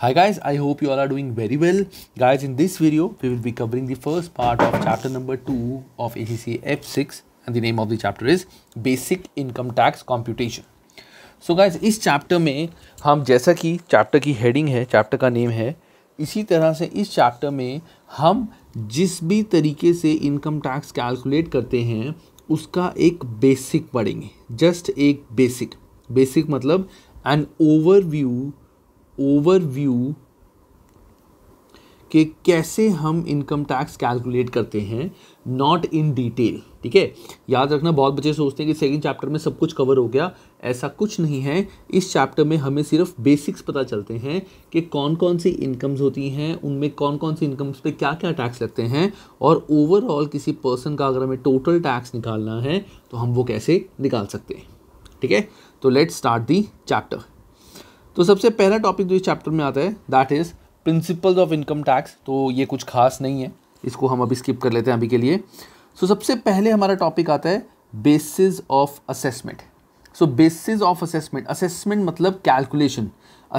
Hi guys, I hope you all are doing very well. Guys, in this video, we will be covering the first part of chapter number 2 of ACCA F6 and the name of the chapter is Basic Income Tax Computation. So guys, in this chapter, we जैसा कि chapter की heading है chapter का name. In इसी तरह से इस chapter में हम जिस भी तरीके से इनकम टैक्स कैलकुलेट करते हैं उसका एक बेसिक basic. जस्ट एक बेसिक बेसिक मतलब एन ओवरव्यू ओवरव्यू कि कैसे हम इनकम टैक्स कैलकुलेट करते हैं नॉट इन डिटेल ठीक है याद रखना बहुत बच्चे सोचते हैं कि सेकेंड चैप्टर में सब कुछ कवर हो गया ऐसा कुछ नहीं है इस चैप्टर में हमें सिर्फ बेसिक्स पता चलते हैं कि कौन कौन सी इनकम्स होती हैं उनमें कौन कौन सी इनकम्स पे क्या क्या टैक्स लगते हैं और ओवरऑल किसी पर्सन का अगर हमें टोटल टैक्स निकालना है तो हम वो कैसे निकाल सकते हैं ठीक है तो लेट्स स्टार्ट दी चैप्टर तो सबसे पहला टॉपिक जो इस चैप्टर में आता है that is principles of income tax तो ये कुछ खास नहीं है इसको हम अभी स्किप कर लेते हैं अभी के लिए सो so, सबसे पहले हमारा टॉपिक आता है basis of assessment so basis of assessment assessment मतलब कैलकुलेशन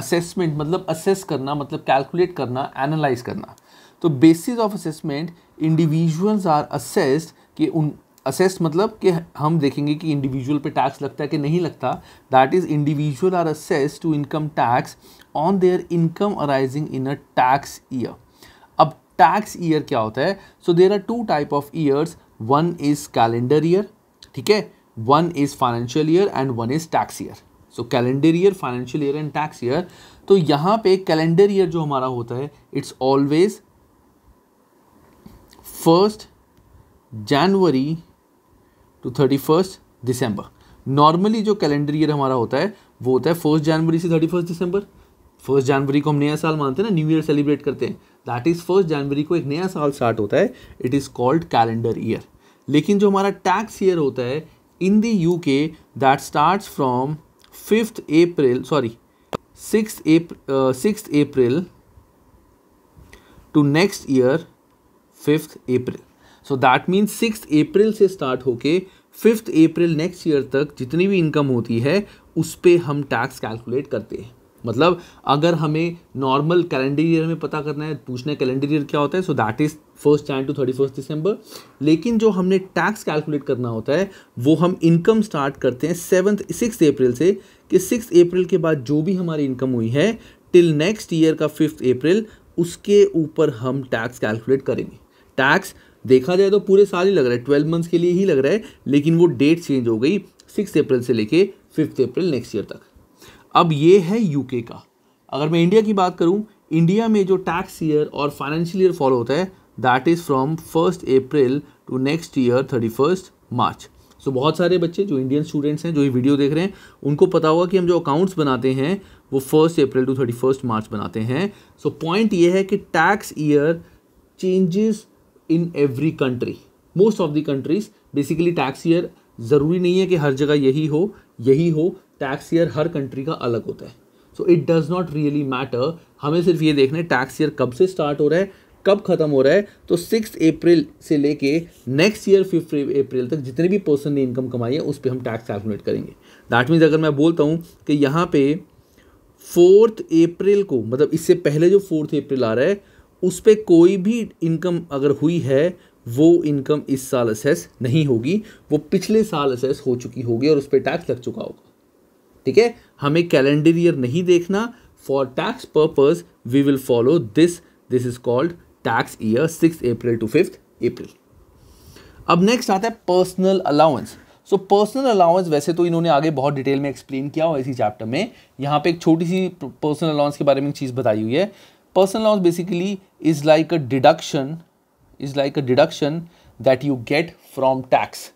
असेसमेंट मतलब असेस करना मतलब कैलकुलेट करना एनालाइज करना तो basis of assessment individuals are assessed कि उन असेस मतलब कि हम देखेंगे कि इंडिविजुअल पे टैक्स लगता है कि नहीं लगता that is individual are assess to income tax on their income arising in a tax year अब टैक्स ईयर क्या होता है so there are two type of years one is calendar year ठीक है one is financial year and one is tax year so calendar year financial year and tax year तो यहाँ पे calendar year जो हमारा होता है it's always first January to thirty first December normally जो कैलेंडर ईयर हमारा होता है वो होता है फर्स्ट जनवरी से थर्टी फर्स्ट दिसंबर फर्स्ट जनवरी को हम नया साल मानते हैं ना न्यू ईयर सेलिब्रेट करते हैं दैट इज़ फर्स्ट जनवरी को एक नया साल स्टार्ट होता है it is called calendar year लेकिन जो हमारा टैक्स ईयर होता है in the U K that start from fifth April sorry six six April to next year fifth April so that means six April से start होके fifth April next year तक जितनी भी इनकम होती है उस पर हम टैक्स कैलकुलेट करते हैं मतलब अगर हमें नॉर्मल कैलेंडर ईयर में पता करना है पूछना है कैलेंडर ईयर क्या होता है so that is first Jan to thirty first December लेकिन जो हमने टैक्स कैलकुलेट करना होता है वो हम इनकम स्टार्ट करते हैं सेवन्थ सिक्स अप्रैल से कि सिक्स अप्रैल के बाद जो भी हमारी इनकम हुई है टिल नेक्स्ट ईयर का फिफ्थ अप्रैल उसके ऊपर हम टैक्स कैलकुलेट करेंगे टैक्स देखा जाए तो पूरे साल ही लग रहा है ट्वेल्व मंथ्स के लिए ही लग रहा है लेकिन वो डेट चेंज हो गई सिक्स अप्रैल से लेके फिफ्थ अप्रैल नेक्स्ट ईयर तक अब ये है यूके का अगर मैं इंडिया की बात करूँ इंडिया में जो टैक्स ईयर और फाइनेंशियल ईयर फॉलो होता है that is from first April to next year thirty first March so बहुत सारे बच्चे जो इंडियन स्टूडेंट्स हैं जो ये वीडियो देख रहे हैं उनको पता होगा कि हम जो अकाउंट्स बनाते हैं वो first April to thirty first March बनाते हैं सो पॉइंट ये है कि tax year changes in every country most of the countries basically tax year ज़रूरी नहीं है कि हर जगह यही हो यही हो टैक्स ईयर हर कंट्री का अलग होता है so it does not really matter हमें सिर्फ ये देखना है टैक्स ईयर कब से स्टार्ट हो रहा है कब ख़त्म हो रहा है तो सिक्स अप्रैल से लेके नेक्स्ट ईयर फिफ्थ अप्रैल तक जितने भी पर्सन ने इनकम कमाई है उस पर हम टैक्स कैलकुलेट करेंगे दैट मीन्स अगर मैं बोलता हूँ कि यहाँ पे फोर्थ अप्रैल को मतलब इससे पहले जो फोर्थ अप्रैल आ रहा है उस पर कोई भी इनकम अगर हुई है वो इनकम इस साल असेस नहीं होगी वो पिछले साल असेस हो चुकी होगी और उस पर टैक्स लग चुका होगा ठीक है हमें कैलेंडर ईयर नहीं देखना for tax purpose we will follow this this is called tax year six April to fifth April अब नेक्स्ट आता है personal allowance so personal allowance वैसे तो इन्होंने आगे बहुत डिटेल में एक्सप्लेन किया हुआ इसी चैप्टर में यहाँ पे एक छोटी सी पर्सनल अलाउंस के बारे में चीज़ बताई हुई है personal loans basically is like a deduction is like a deduction that you get from tax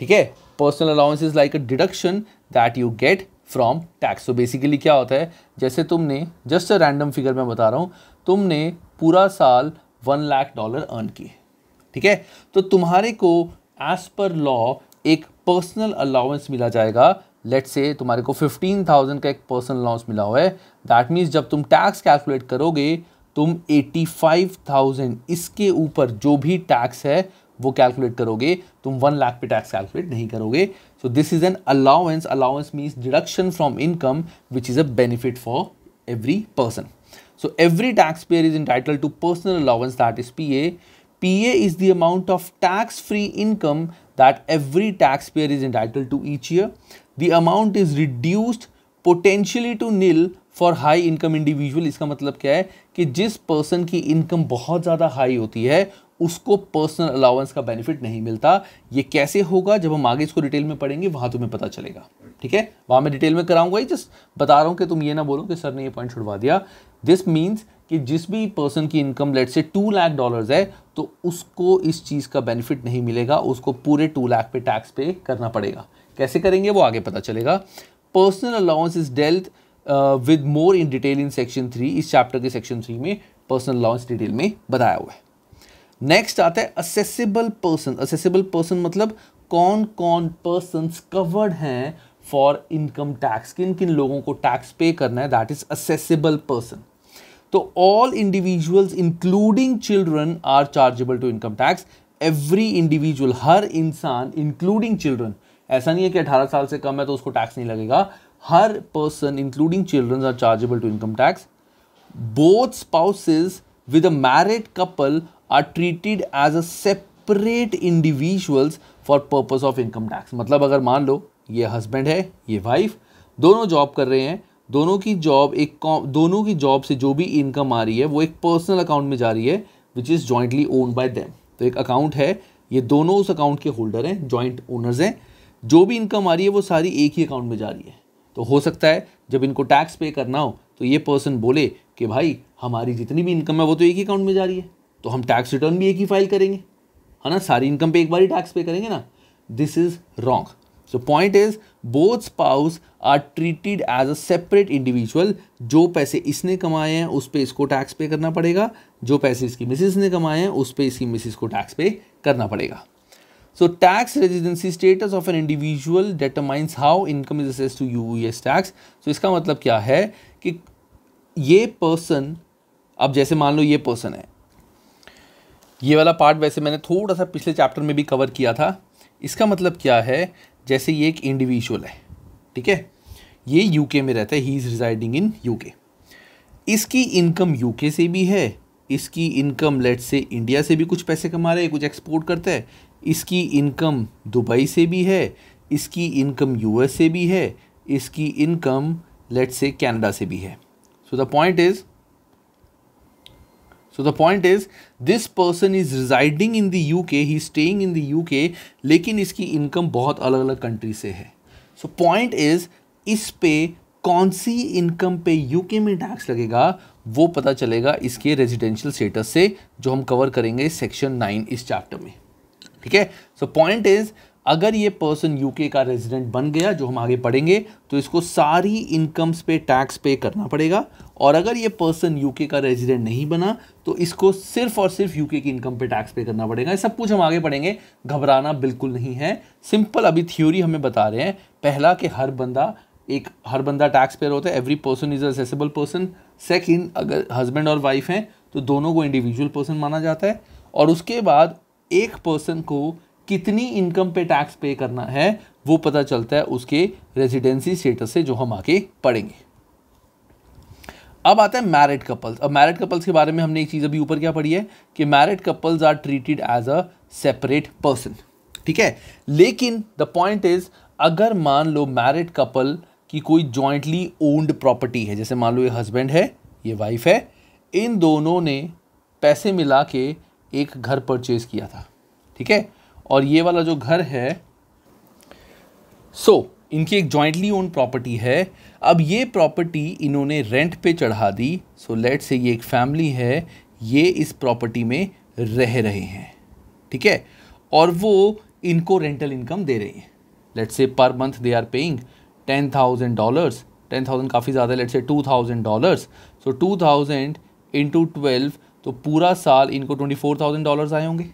ठीक है personal allowance is like a deduction that you get from tax तो बेसिकली क्या होता है जैसे तुमने जस्ट अ रैंडम फिगर मैं बता रहा हूँ तुमने पूरा साल वन लाख डॉलर अर्न किए ठीक है तो तुम्हारे को एज पर लॉ एक पर्सनल अलाउंस मिला जाएगा लेट से तुम्हारे को फिफ्टीन थाउजेंड का एक पर्सनल अलाउंस मिला हुआ है दैट मीन्स जब तुम टैक्स कैलकुलेट करोगे तुम 85,000 इसके ऊपर जो भी टैक्स है वो कैलकुलेट करोगे तुम वन लाख पे टैक्स कैलकुलेट नहीं करोगे so this is an allowance allowance means deduction from income which is a benefit for every person so every tax payer is entitle to personal allowance that is P A P A is the amount of tax free income that every tax payer is entitle to each year the amount is reduced potentially to nil for high income individual इसका मतलब क्या है कि जिस person की income बहुत ज़्यादा high होती है उसको पर्सनल अलाउंस का बेनिफिट नहीं मिलता ये कैसे होगा जब हम आगे इसको डिटेल में पढ़ेंगे वहाँ तुम्हें पता चलेगा ठीक है वहाँ मैं डिटेल में कराऊंगा ही जस्ट बता रहा हूँ कि तुम ये ना बोलो कि सर ने ये पॉइंट छुड़वा दिया दिस मीन्स कि जिस भी पर्सन की income late say two lakh dollars है तो उसको इस चीज़ का बेनिफिट नहीं मिलेगा उसको पूरे टू लाख पे टैक्स पे करना पड़ेगा कैसे करेंगे वो आगे पता चलेगा personal allowance is dealt with more in detail in section three इस चैप्टर के सेक्शन थ्री में पर्सनल लॉन्स डिटेल में बताया हुआ है नेक्स्ट आता है असेसिबल पर्सन असेसिबल पर्सन मतलब कौन कौन पर्सन कवर्ड हैं फॉर इनकम टैक्स किन किन लोगों को टैक्स पे करना है दैट इज असेसिबल पर्सन तो all individuals including children are chargeable to income tax every individual हर इंसान इंक्लूडिंग चिल्ड्रन ऐसा नहीं है कि 18 साल से कम है तो उसको टैक्स नहीं लगेगा हर person including children are chargeable to income tax both spouses with a married couple are treated as a separate individuals for purpose of income tax मतलब अगर मान लो ये हस्बैंड है ये वाइफ दोनों जॉब कर रहे हैं दोनों की जॉब एक दोनों की जॉब से जो भी इनकम आ रही है वो एक पर्सनल अकाउंट में जा रही है which is jointly own by them तो एक अकाउंट है ये दोनों उस अकाउंट के होल्डर हैं जॉइंट ओनर्स हैं जो भी इनकम आ रही है वो सारी एक ही अकाउंट में जा रही है तो हो सकता है जब इनको टैक्स पे करना हो तो ये पर्सन बोले कि भाई हमारी जितनी भी इनकम है वो तो एक ही अकाउंट में जा रही है तो हम टैक्स रिटर्न भी एक ही फाइल करेंगे है ना सारी इनकम पे एक बार ही टैक्स पे करेंगे ना this is wrong so point is both spouse are treated as a separate individual जो पैसे इसने कमाए हैं उस पर इसको टैक्स पे करना पड़ेगा जो पैसे इसकी मिसिस ने कमाए हैं उस पर इसकी मिसिस को टैक्स पे करना पड़ेगा So tax residency status of an individual determines how income is assessed to US e tax. So इसका मतलब क्या है कि ये पर्सन अब जैसे मान लो ये पर्सन है ये वाला पार्ट वैसे मैंने थोड़ा सा पिछले चैप्टर में भी कवर किया था इसका मतलब क्या है जैसे ये एक इंडिविजुअल है ठीक है ये यूके में रहता है he is residing in UK इसकी इनकम यूके से भी है इसकी इनकम लेट से इंडिया से भी कुछ पैसे कमा रहे हैं कुछ एक्सपोर्ट करता है इसकी इनकम दुबई से भी है इसकी इनकम एस से भी है इसकी इनकम लेट से कैनेडा से भी है so the point is so the point is this person is residing in the U K he staying in the U K लेकिन इसकी इनकम बहुत अलग अलग कंट्री से है सो पॉइंट इज इस पे कौन सी इनकम पे यूके में टैक्स लगेगा वो पता चलेगा इसके रेजिडेंशियल स्टेटस से जो हम कवर करेंगे सेक्शन नाइन इस चैप्टर में ठीक है सो पॉइंट इज अगर ये पर्सन यूके का रेजिडेंट बन गया जो हम आगे पढ़ेंगे तो इसको सारी इनकम्स पे टैक्स पे करना पड़ेगा और अगर ये पर्सन यूके का रेजिडेंट नहीं बना तो इसको सिर्फ और सिर्फ यूके की इनकम पे टैक्स पे करना पड़ेगा ये सब कुछ हम आगे पढ़ेंगे घबराना बिल्कुल नहीं है सिंपल अभी थ्योरी हमें बता रहे हैं पहला कि हर बंदा एक हर बंदा टैक्स पेयर होता है every person is assessable person second अगर हस्बैंड और वाइफ हैं तो दोनों को इंडिविजुअल पर्सन माना जाता है और उसके बाद एक पर्सन को कितनी इनकम पे टैक्स पे करना है वो पता चलता है उसके रेजिडेंसी स्टेटस से जो हम आके पढ़ेंगे अब आता है मैरिड कपल्स अब मैरिड कपल्स के बारे में हमने एक चीज़ अभी ऊपर क्या पढ़ी है कि married couples are treated as a separate person ठीक है लेकिन द पॉइंट इज अगर मान लो मैरिड कपल की कोई जॉइंटली ओन्ड प्रॉपर्टी है जैसे मान लो ये हस्बैंड है ये वाइफ है इन दोनों ने पैसे मिला के एक घर परचेज किया था ठीक है और ये वाला जो घर है सो so, इनकी एक जॉइंटली ओन प्रॉपर्टी है अब ये प्रॉपर्टी इन्होंने रेंट पे चढ़ा दी सो लेट से ये एक फैमिली है ये इस प्रॉपर्टी में रह रहे हैं ठीक है और वो इनको रेंटल इनकम दे रही हैं लेट से पर month they are paying ten thousand dollars ten thousand काफ़ी ज़्यादा let's say two thousand dollars so two thousand into twelve तो पूरा साल इनको ट्वेंटी फोर थाउजेंड डॉलर्स आए होंगे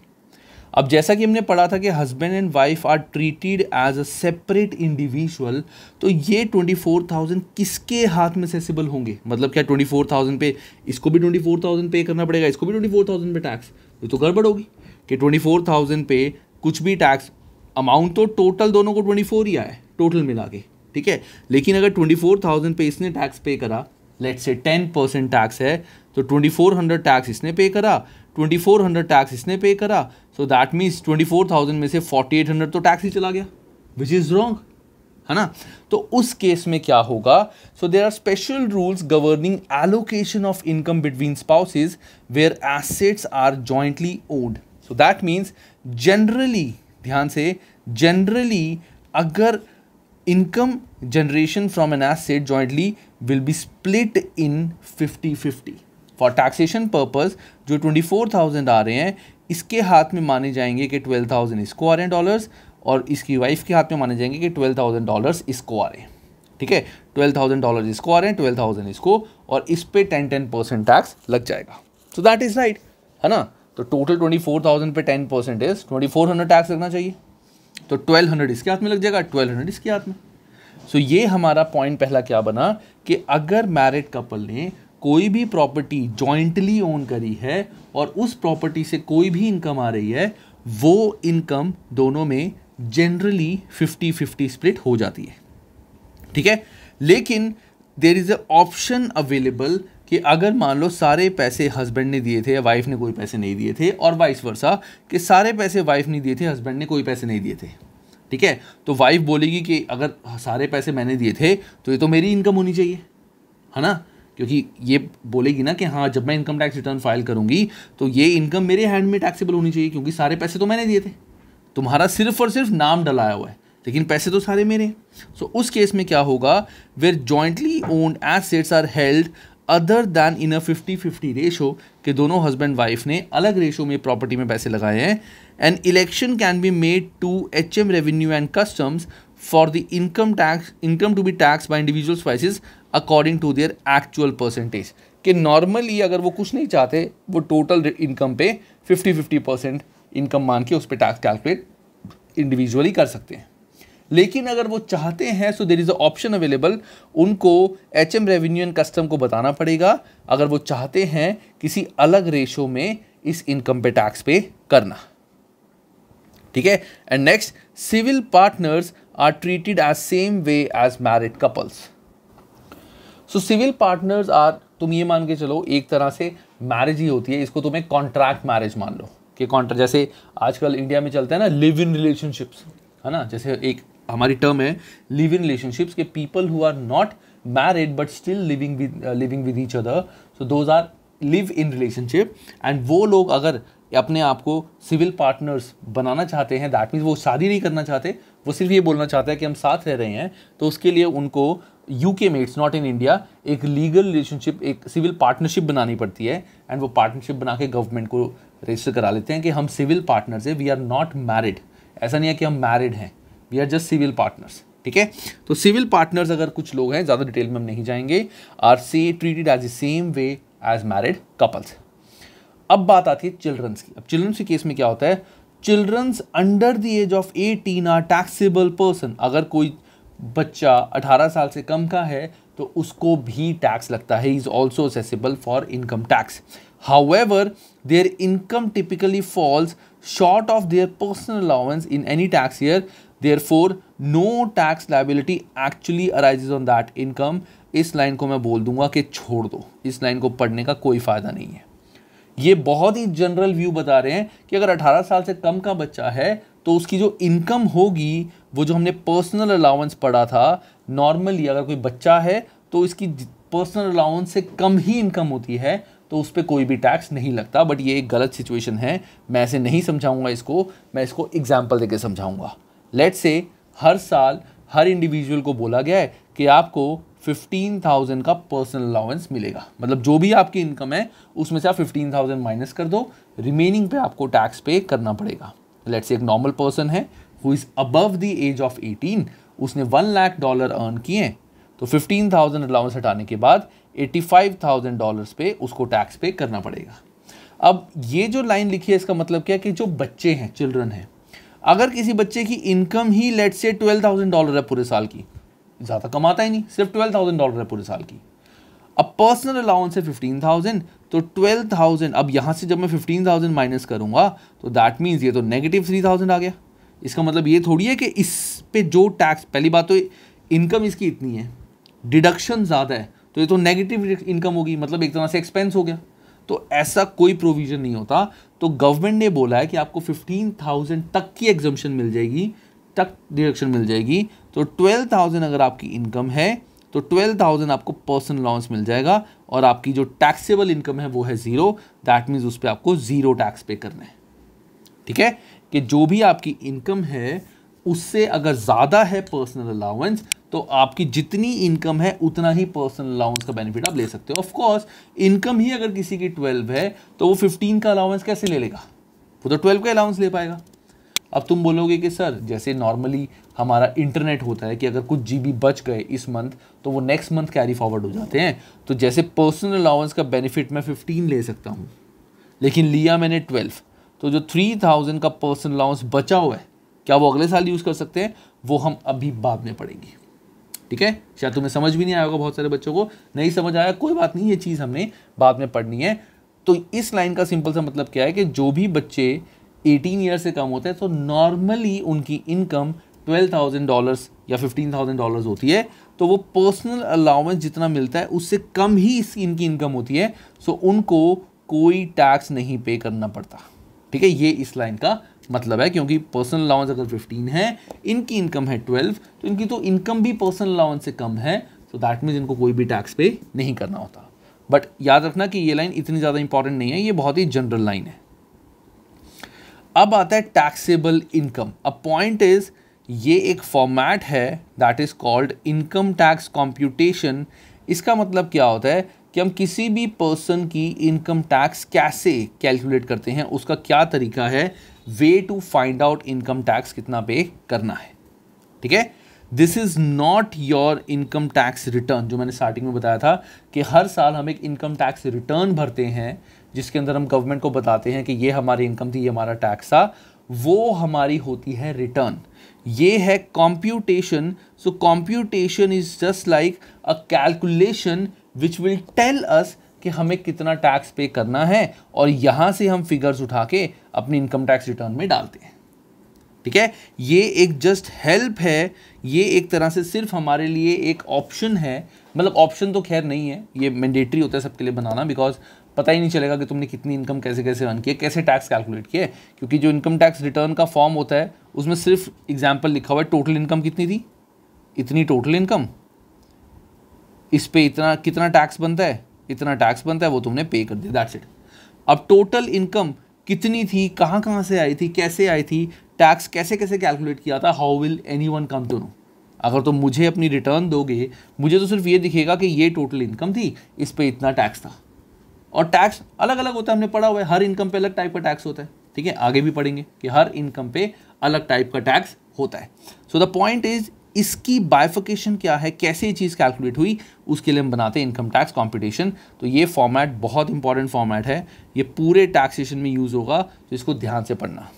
अब जैसा कि हमने पढ़ा था कि husband and wife are treated as a separate individual तो ये ट्वेंटी फोर थाउजेंड किसके हाथ में सेसिबल होंगे मतलब क्या ट्वेंटी फोर थाउजेंड पे इसको भी ट्वेंटी फोर थाउजेंड पे करना पड़ेगा इसको भी ट्वेंटी फोर थाउजेंड पे टैक्स ये तो, तो गड़बड़ होगी कि ट्वेंटी फोर थाउजेंड पे कुछ भी टैक्स अमाउंट तो टोटल दोनों को ट्वेंटी फोर ही आया है टोटल मिला के ठीक है लेकिन अगर ट्वेंटी फोर थाउजेंड पे इसने टैक्स पे करा late say ten percent tax है तो ट्वेंटी फोर हंड्रेड टैक्स इसने पे करा ट्वेंटी फोर हंड्रेड टैक्स इसने पे करा so that means twenty four thousand में से फोर्टी एट हंड्रेड तो टैक्स ही चला गया विच इज़ रॉन्ग है ना तो उस केस में क्या होगा so there are special rules governing allocation of income between spouses where assets are jointly held so that means generally ध्यान से जनरली अगर income generation from an asset jointly will be split in fifty fifty for taxation purpose जो twenty four thousand आ रहे हैं इसके हाथ में माने जाएंगे कि ट्वेल्व थाउजेंड इसको आ रहे हैं डॉलर्स और इसकी वाइफ के हाथ में माने जाएंगे कि ट्वेल्व थाउजेंड डॉलर्स इसको आ रहे हैं ठीक है ट्वेल्व थाउजेंड डॉलर्स इसको आ रहे हैं ट्वेल्व थाउजेंड इसको और इस पर टेन टेन परसेंट टैक्स लग जाएगा सो दैट इज़ राइट है ना तो टोटल ट्वेंटी फोर थाउजेंड पे ten percent is twenty four hundred tax लगना चाहिए तो 1200 इसके हाथ में लग जाएगा ट्वेल्व हंड्रेड इसके हाथ में सो so, ये हमारा पॉइंट पहला क्या बना कि अगर मैरिड कपल ने कोई भी प्रॉपर्टी जॉइंटली ओन करी है और उस प्रॉपर्टी से कोई भी इनकम आ रही है वो इनकम दोनों में जनरली फिफ्टी फिफ्टी स्प्लिट हो जाती है ठीक है लेकिन there is a option available कि अगर मान लो सारे पैसे हस्बैंड ने दिए थे या वाइफ ने कोई पैसे नहीं दिए थे और वाइस वर्षा कि सारे पैसे वाइफ ने दिए थे हस्बैंड ने कोई पैसे नहीं दिए थे ठीक है तो वाइफ बोलेगी कि अगर सारे पैसे मैंने दिए थे तो ये तो मेरी इनकम होनी चाहिए है ना क्योंकि ये बोलेगी ना कि हाँ जब मैं इनकम टैक्स रिटर्न फाइल करूँगी तो ये इनकम मेरे हैंड में टैक्सेबल होनी चाहिए क्योंकि सारे पैसे तो मैंने दिए थे तुम्हारा सिर्फ और सिर्फ नाम डलाया हुआ है लेकिन पैसे तो सारे मेरे हैं so, उस केस में क्या होगा where jointly owned assets are held other than in a fifty fifty ratio कि दोनों हस्बैंड वाइफ ने अलग रेशो में प्रॉपर्टी में पैसे लगाए हैं and election can be made to H M revenue and customs for the income tax income to be tax by individual spouses according to their actual percentage कि normally अगर वो कुछ नहीं चाहते वो टोटल इनकम पे फिफ्टी फिफ्टी परसेंट इनकम मान के उस पर टैक्स कैलकुलेट इंडिविजुअली कर सकते हैं लेकिन अगर वो चाहते हैं so there is a option available उनको H M revenue and custom को बताना पड़ेगा अगर वो चाहते हैं किसी अलग रेशो में इस इनकम पे टैक्स पे करना ठीक है and next civil partners are treated as same way as married couples so civil partners are तुम ये मान के चलो एक तरह से मैरिज ही होती है इसको तुम्हें कॉन्ट्रैक्ट मैरिज मान लो कि कॉन्ट्रैक्ट जैसे आजकल इंडिया में चलता है ना लिव इन रिलेशनशिप्स है ना जैसे एक हमारी टर्म है लिव इन रिलेशनशिप्स के people who are not married but still living with living with each other so those are live in relationship and वो लोग अगर अपने आप को सिविल पार्टनर्स बनाना चाहते हैं दैट मीन्स वो शादी नहीं करना चाहते वो सिर्फ ये बोलना चाहते हैं कि हम साथ रह रहे हैं तो उसके लिए उनको यू के मेट्स नॉट इन इंडिया एक लीगल रिलेशनशिप एक सिविल पार्टनरशिप बनानी पड़ती है एंड वो पार्टनरशिप बना के गवर्नमेंट को रजिस्टर करा लेते हैं कि हम सिविल पार्टनर्स हैं वी आर नॉट मैरिड ऐसा नहीं है कि हम मैरिड हैं we are just civil partners ठीक है तो सिविल पार्टनर्स अगर कुछ लोग हैं ज़्यादा डिटेल में हम नहीं जाएंगे आर से treated as a same way as married couples अब बात आती है चिल्ड्रंस की अब चिल्ड्रंस के केस में क्या होता है childrens under the age of eighteen are taxable person अगर कोई बच्चा अठारह साल से कम का है तो उसको भी टैक्स लगता है is also assessable for income tax however their income typically falls short of their personal allowance in any tax year therefore no tax liability actually arises on that income इस line को मैं बोल दूंगा कि छोड़ दो इस line को पढ़ने का कोई फ़ायदा नहीं है ये बहुत ही जनरल व्यू बता रहे हैं कि अगर 18 साल से कम का बच्चा है तो उसकी जो इनकम होगी वो जो हमने पर्सनल अलाउंस पढ़ा था नॉर्मली अगर कोई बच्चा है तो इसकी पर्सनल अलाउंस से कम ही इनकम होती है तो उस पर कोई भी टैक्स नहीं लगता बट ये एक गलत सिचुएशन है मैं ऐसे नहीं समझाऊंगा इसको मैं इसको एग्जाम्पल देकर समझाऊंगा लेट से हर साल हर इंडिविजुअल को बोला गया है कि आपको फिफ्टीन थाउजेंड का पर्सनल अलाउंस मिलेगा मतलब जो भी आपकी इनकम है उसमें से आप फिफ्टीन थाउजेंड माइनस कर दो रिमेनिंग पे आपको टैक्स पे करना पड़ेगा लेट से एक नॉर्मल पर्सन है who is above the age of eighteen उसने वन लाख डॉलर अर्न किए तो फिफ्टीन थाउजेंड अलाउंस हटाने के बाद एटी फाइव थाउजेंड डॉलर पे उसको टैक्स पे करना पड़ेगा अब ये जो लाइन लिखी है इसका मतलब क्या कि जो बच्चे हैं चिल्ड्रन हैं अगर किसी बच्चे की इनकम ही let say twelve thousand dollar है पूरे साल की ज़्यादा कमाता ही नहीं सिर्फ ट्वेल्व थाउजेंड डॉलर है पूरे साल की अब पर्सनल अलाउंस है फिफ्टीन थाउजेंड तो ट्वेल्व थाउजेंड अब यहाँ से जब मैं फिफ्टीन थाउजेंड माइनस करूँगा तो दैट मीन्स ये तो नेगेटिव थ्री थाउजेंड आ गया इसका मतलब ये थोड़ी है कि इस पे जो टैक्स पहली बात तो इनकम इसकी इतनी है डिडक्शन ज़्यादा है तो ये तो नेगेटिव इनकम होगी मतलब एक तरह से एक्सपेंस हो गया तो ऐसा कोई प्रोविज़न नहीं होता तो गवर्नमेंट ने बोला है कि आपको फिफ्टीन थाउजेंड तक की एग्जम्पन मिल जाएगी तक डिडक्शन मिल जाएगी तो ट्वेल्व थाउजेंड अगर आपकी इनकम है तो ट्वेल्व थाउजेंड आपको पर्सनल अलाउंस मिल जाएगा और आपकी जो टैक्सेबल इनकम है वो है ज़ीरो दैट मीन्स उस पर आपको ज़ीरो टैक्स पे करना है ठीक है कि जो भी आपकी इनकम है उससे अगर ज़्यादा है पर्सनल अलाउंस तो आपकी जितनी इनकम है उतना ही पर्सनल अलाउंस का बेनिफिट आप ले सकते हो ऑफकोर्स इनकम ही अगर किसी की ट्वेल्व है तो वो फिफ्टीन का अलाउंस कैसे ले लेगा वो तो ट्वेल्व का अलाउंस ले पाएगा अब तुम बोलोगे कि सर जैसे नॉर्मली हमारा इंटरनेट होता है कि अगर कुछ जीबी बच गए इस मंथ तो वो नेक्स्ट मंथ कैरी फॉरवर्ड हो जाते हैं तो जैसे पर्सनल अलाउंस का बेनिफिट मैं फिफ्टीन ले सकता हूँ लेकिन लिया मैंने ट्वेल्व तो जो थ्री थाउजेंड का पर्सनल अलाउंस बचा हुआ है क्या वो अगले साल यूज़ कर सकते हैं वो हम अभी बाद में पढ़ेंगे ठीक है शायद तुम्हें समझ भी नहीं आया होगा बहुत सारे बच्चों को नहीं समझ आया कोई बात नहीं ये चीज़ हमने बाद में पढ़नी है तो इस लाइन का सिंपल सा मतलब क्या है कि जो भी बच्चे 18 ईयर से कम होते हैं तो नॉर्मली उनकी इनकम ट्वेल्व थाउजेंड डॉलर्स या फिफ्टीन थाउजेंड डॉलर्स होती है तो वो पर्सनल अलाउंस जितना मिलता है उससे कम ही इसकी इनकी इनकम होती है सो उनको कोई टैक्स नहीं पे करना पड़ता ठीक है ये इस लाइन का मतलब है क्योंकि पर्सनल अलाउंस अगर फिफ्टीन है इनकी इनकम है ट्वेल्व तो इनकी तो इनकम भी पर्सनल अलाउंस से कम है तो दैट मीन्स इनको कोई भी टैक्स पे नहीं करना होता बट याद रखना कि ये लाइन इतनी ज़्यादा इंपॉर्टेंट नहीं है ये बहुत ही जनरल लाइन है अब आता है taxable income a point is ये एक फॉर्मेट है that is called income tax computation इसका मतलब क्या होता है कि हम किसी भी पर्सन की इनकम टैक्स कैसे कैलकुलेट करते हैं उसका क्या तरीका है way to find out income tax कितना पे करना है ठीक है this is not your income tax return जो मैंने स्टार्टिंग में बताया था कि हर साल हम एक इनकम टैक्स रिटर्न भरते हैं जिसके अंदर हम गवर्नमेंट को बताते हैं कि ये हमारी इनकम थी ये हमारा टैक्स था वो हमारी होती है रिटर्न ये है computation so computation is just like a calculation which will tell us कि हमें कितना टैक्स पे करना है और यहाँ से हम फिगर्स उठा के अपनी इनकम टैक्स रिटर्न में डालते हैं ठीक है ये एक जस्ट हेल्प है ये एक तरह से सिर्फ हमारे लिए एक ऑप्शन है मतलब ऑप्शन तो खैर नहीं है ये मैंडेटरी होता है सबके लिए बनाना बिकॉज पता ही नहीं चलेगा कि तुमने कितनी इनकम कैसे कैसे रन किया कैसे टैक्स कैलकुलेट किए क्योंकि जो इनकम टैक्स रिटर्न का फॉर्म होता है उसमें सिर्फ एग्जाम्पल लिखा हुआ है टोटल इनकम कितनी थी इतनी टोटल इनकम इस पर इतना कितना टैक्स बनता है इतना टैक्स बनता है वो तुमने पे कर दिया दैट्स इट अब टोटल इनकम कितनी थी कहाँ कहाँ से आई थी कैसे आई थी टैक्स कैसे कैसे कैलकुलेट किया था how will anyone come to know अगर तुम तो मुझे अपनी रिटर्न दोगे मुझे तो सिर्फ ये दिखेगा कि ये टोटल इनकम थी इस पर इतना टैक्स था और टैक्स अलग अलग होता है हमने पढ़ा हुआ है हर इनकम पे अलग टाइप का टैक्स होता है ठीक है आगे भी पढ़ेंगे कि हर इनकम पे अलग टाइप का टैक्स होता है सो द पॉइंट इज इसकी बाइफिकेशन क्या है कैसे ये चीज़ कैलकुलेट हुई उसके लिए हम बनाते हैं इनकम टैक्स कॉम्पिटिशन तो ये फॉर्मेट बहुत इंपॉर्टेंट फॉर्मेट है ये पूरे टैक्सेशन में यूज़ होगा तो इसको ध्यान से पढ़ना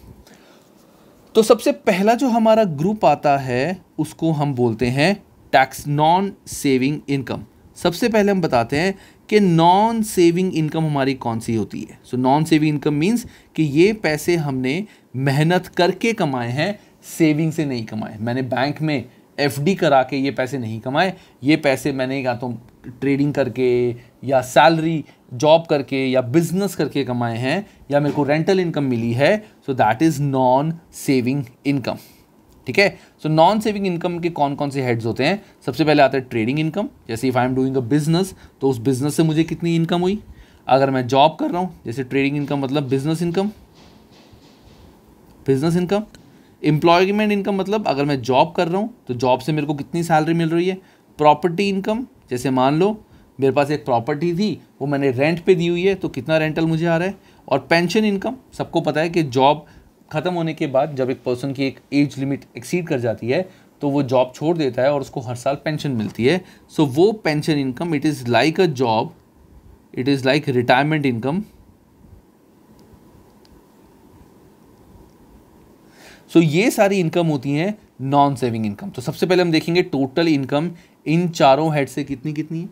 तो सबसे पहला जो हमारा ग्रुप आता है उसको हम बोलते हैं टैक्स नॉन सेविंग इनकम सबसे पहले हम बताते हैं कि नॉन सेविंग इनकम हमारी कौन सी होती है so non saving income means कि ये पैसे हमने मेहनत करके कमाए हैं सेविंग से नहीं कमाए मैंने बैंक में डी करा के ये पैसे नहीं कमाए ये पैसे मैंने या तो ट्रेडिंग करके या सैलरी जॉब करके या बिजनेस करके कमाए हैं या मेरे को रेंटल इनकम मिली है so that is non saving income ठीक है सो नॉन सेविंग इनकम के कौन कौन से हेड्स होते हैं सबसे पहले आता है ट्रेडिंग इनकम जैसे if I am doing a business तो उस बिजनेस से मुझे कितनी इनकम हुई अगर मैं जॉब कर रहा हूँ जैसे ट्रेडिंग इनकम मतलब business income business income employment income मतलब अगर मैं जॉब कर रहा हूँ तो जॉब से मेरे को कितनी सैलरी मिल रही है प्रॉपर्टी इनकम जैसे मान लो मेरे पास एक प्रॉपर्टी थी वो मैंने रेंट पे दी हुई है तो कितना रेंटल मुझे आ रहा है और पेंशन इनकम सबको पता है कि जॉब ख़त्म होने के बाद जब एक पर्सन की एक एज लिमिट एक्सीड कर जाती है तो वो जॉब छोड़ देता है और उसको हर साल पेंशन मिलती है सो so, वो pension income it is like a job it is like retirement income so ये सारी इनकम होती हैं नॉन सेविंग इनकम तो सबसे पहले हम देखेंगे टोटल इनकम इन चारों हेड से कितनी कितनी है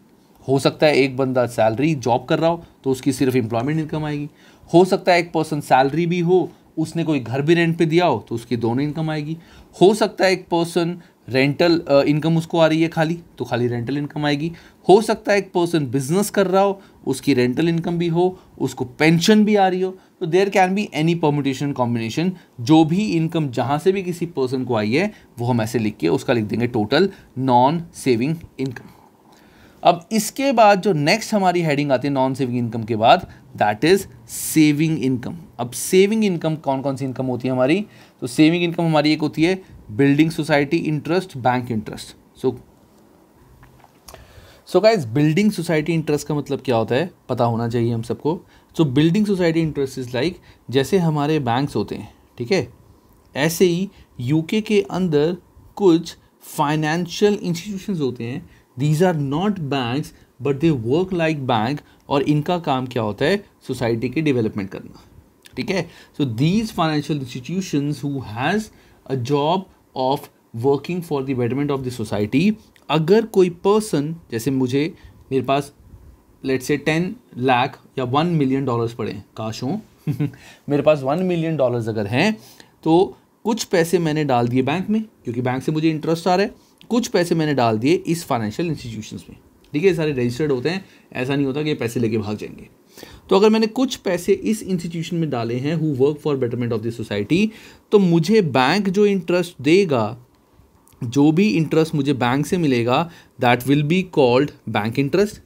हो सकता है एक बंदा सैलरी जॉब कर रहा हो तो उसकी सिर्फ एम्प्लॉयमेंट इनकम आएगी हो सकता है एक पर्सन सैलरी भी हो उसने कोई घर भी रेंट पे दिया हो तो उसकी दोनों इनकम आएगी हो सकता है एक पर्सन रेंटल इनकम उसको आ रही है खाली तो खाली रेंटल इनकम आएगी हो सकता है एक पर्सन बिजनेस कर रहा हो उसकी रेंटल इनकम भी हो उसको पेंशन भी आ रही हो तो there can be any permutation combination जो भी इनकम जहाँ से भी किसी पर्सन को आई है वो हम ऐसे लिख के उसका लिख देंगे टोटल नॉन सेविंग इनकम अब इसके बाद जो नेक्स्ट हमारी हेडिंग आती है नॉन सेविंग इनकम के बाद दैट इज़ सेविंग इनकम अब सेविंग इनकम कौन कौन सी इनकम होती है हमारी तो सेविंग इनकम हमारी एक होती है building society interest bank interest so so guys building society interest का मतलब क्या होता है पता होना चाहिए हम सबको so building society interest is like जैसे हमारे बैंक्स होते हैं ठीक है ऐसे ही यूके के अंदर कुछ फाइनेंशियल इंस्टीट्यूशन होते हैं these are not banks but they work like bank और इनका काम क्या होता है सोसाइटी के डेवलपमेंट करना ठीक है so these financial institution who has a job of working for the betterment of the society अगर कोई पर्सन जैसे मुझे मेरे पास लेट से टेन लाख या वन मिलियन डॉलर्स पड़े काश हों मेरे पास वन मिलियन डॉलर्स अगर हैं तो कुछ पैसे मैंने डाल दिए बैंक में क्योंकि बैंक से मुझे इंटरेस्ट आ रहा है कुछ पैसे मैंने डाल दिए इस फाइनेंशियल इंस्टीट्यूशन में ठीक है सारे रजिस्टर्ड होते हैं ऐसा नहीं होता कि पैसे लेके भाग जाएंगे तो अगर मैंने कुछ पैसे इस इंस्टीट्यूशन में डाले हैं who work for betterment of the society तो मुझे बैंक जो इंटरेस्ट देगा जो भी इंटरेस्ट मुझे बैंक से मिलेगा that will be called bank interest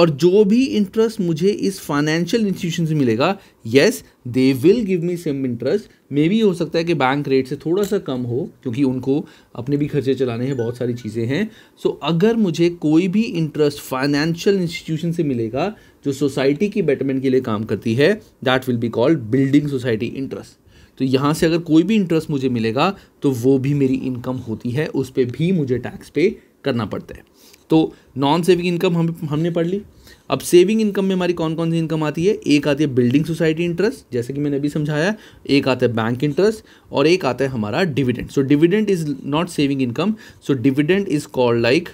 और जो भी इंटरेस्ट मुझे इस फाइनेंशियल इंस्टीट्यूशन से मिलेगा yes they will give me same interest मे भी हो सकता है कि बैंक रेट से थोड़ा सा कम हो क्योंकि उनको अपने भी खर्चे चलाने हैं बहुत सारी चीज़ें हैं सो so, अगर मुझे कोई भी इंटरेस्ट फाइनेंशियल इंस्टीट्यूशन से मिलेगा जो सोसाइटी की बेटरमेंट के लिए काम करती है that will be called building society interest तो यहाँ से अगर कोई भी इंटरेस्ट मुझे मिलेगा तो वो भी मेरी इनकम होती है उस पर भी मुझे टैक्स पे करना पड़ता है तो नॉन सेविंग इनकम हम हमने पढ़ ली अब सेविंग इनकम में हमारी कौन कौन सी इनकम आती है एक आती है बिल्डिंग सोसाइटी इंटरेस्ट जैसे कि मैंने अभी समझाया एक आता है बैंक इंटरेस्ट और एक आता है हमारा dividend so dividend is not saving income so dividend is called like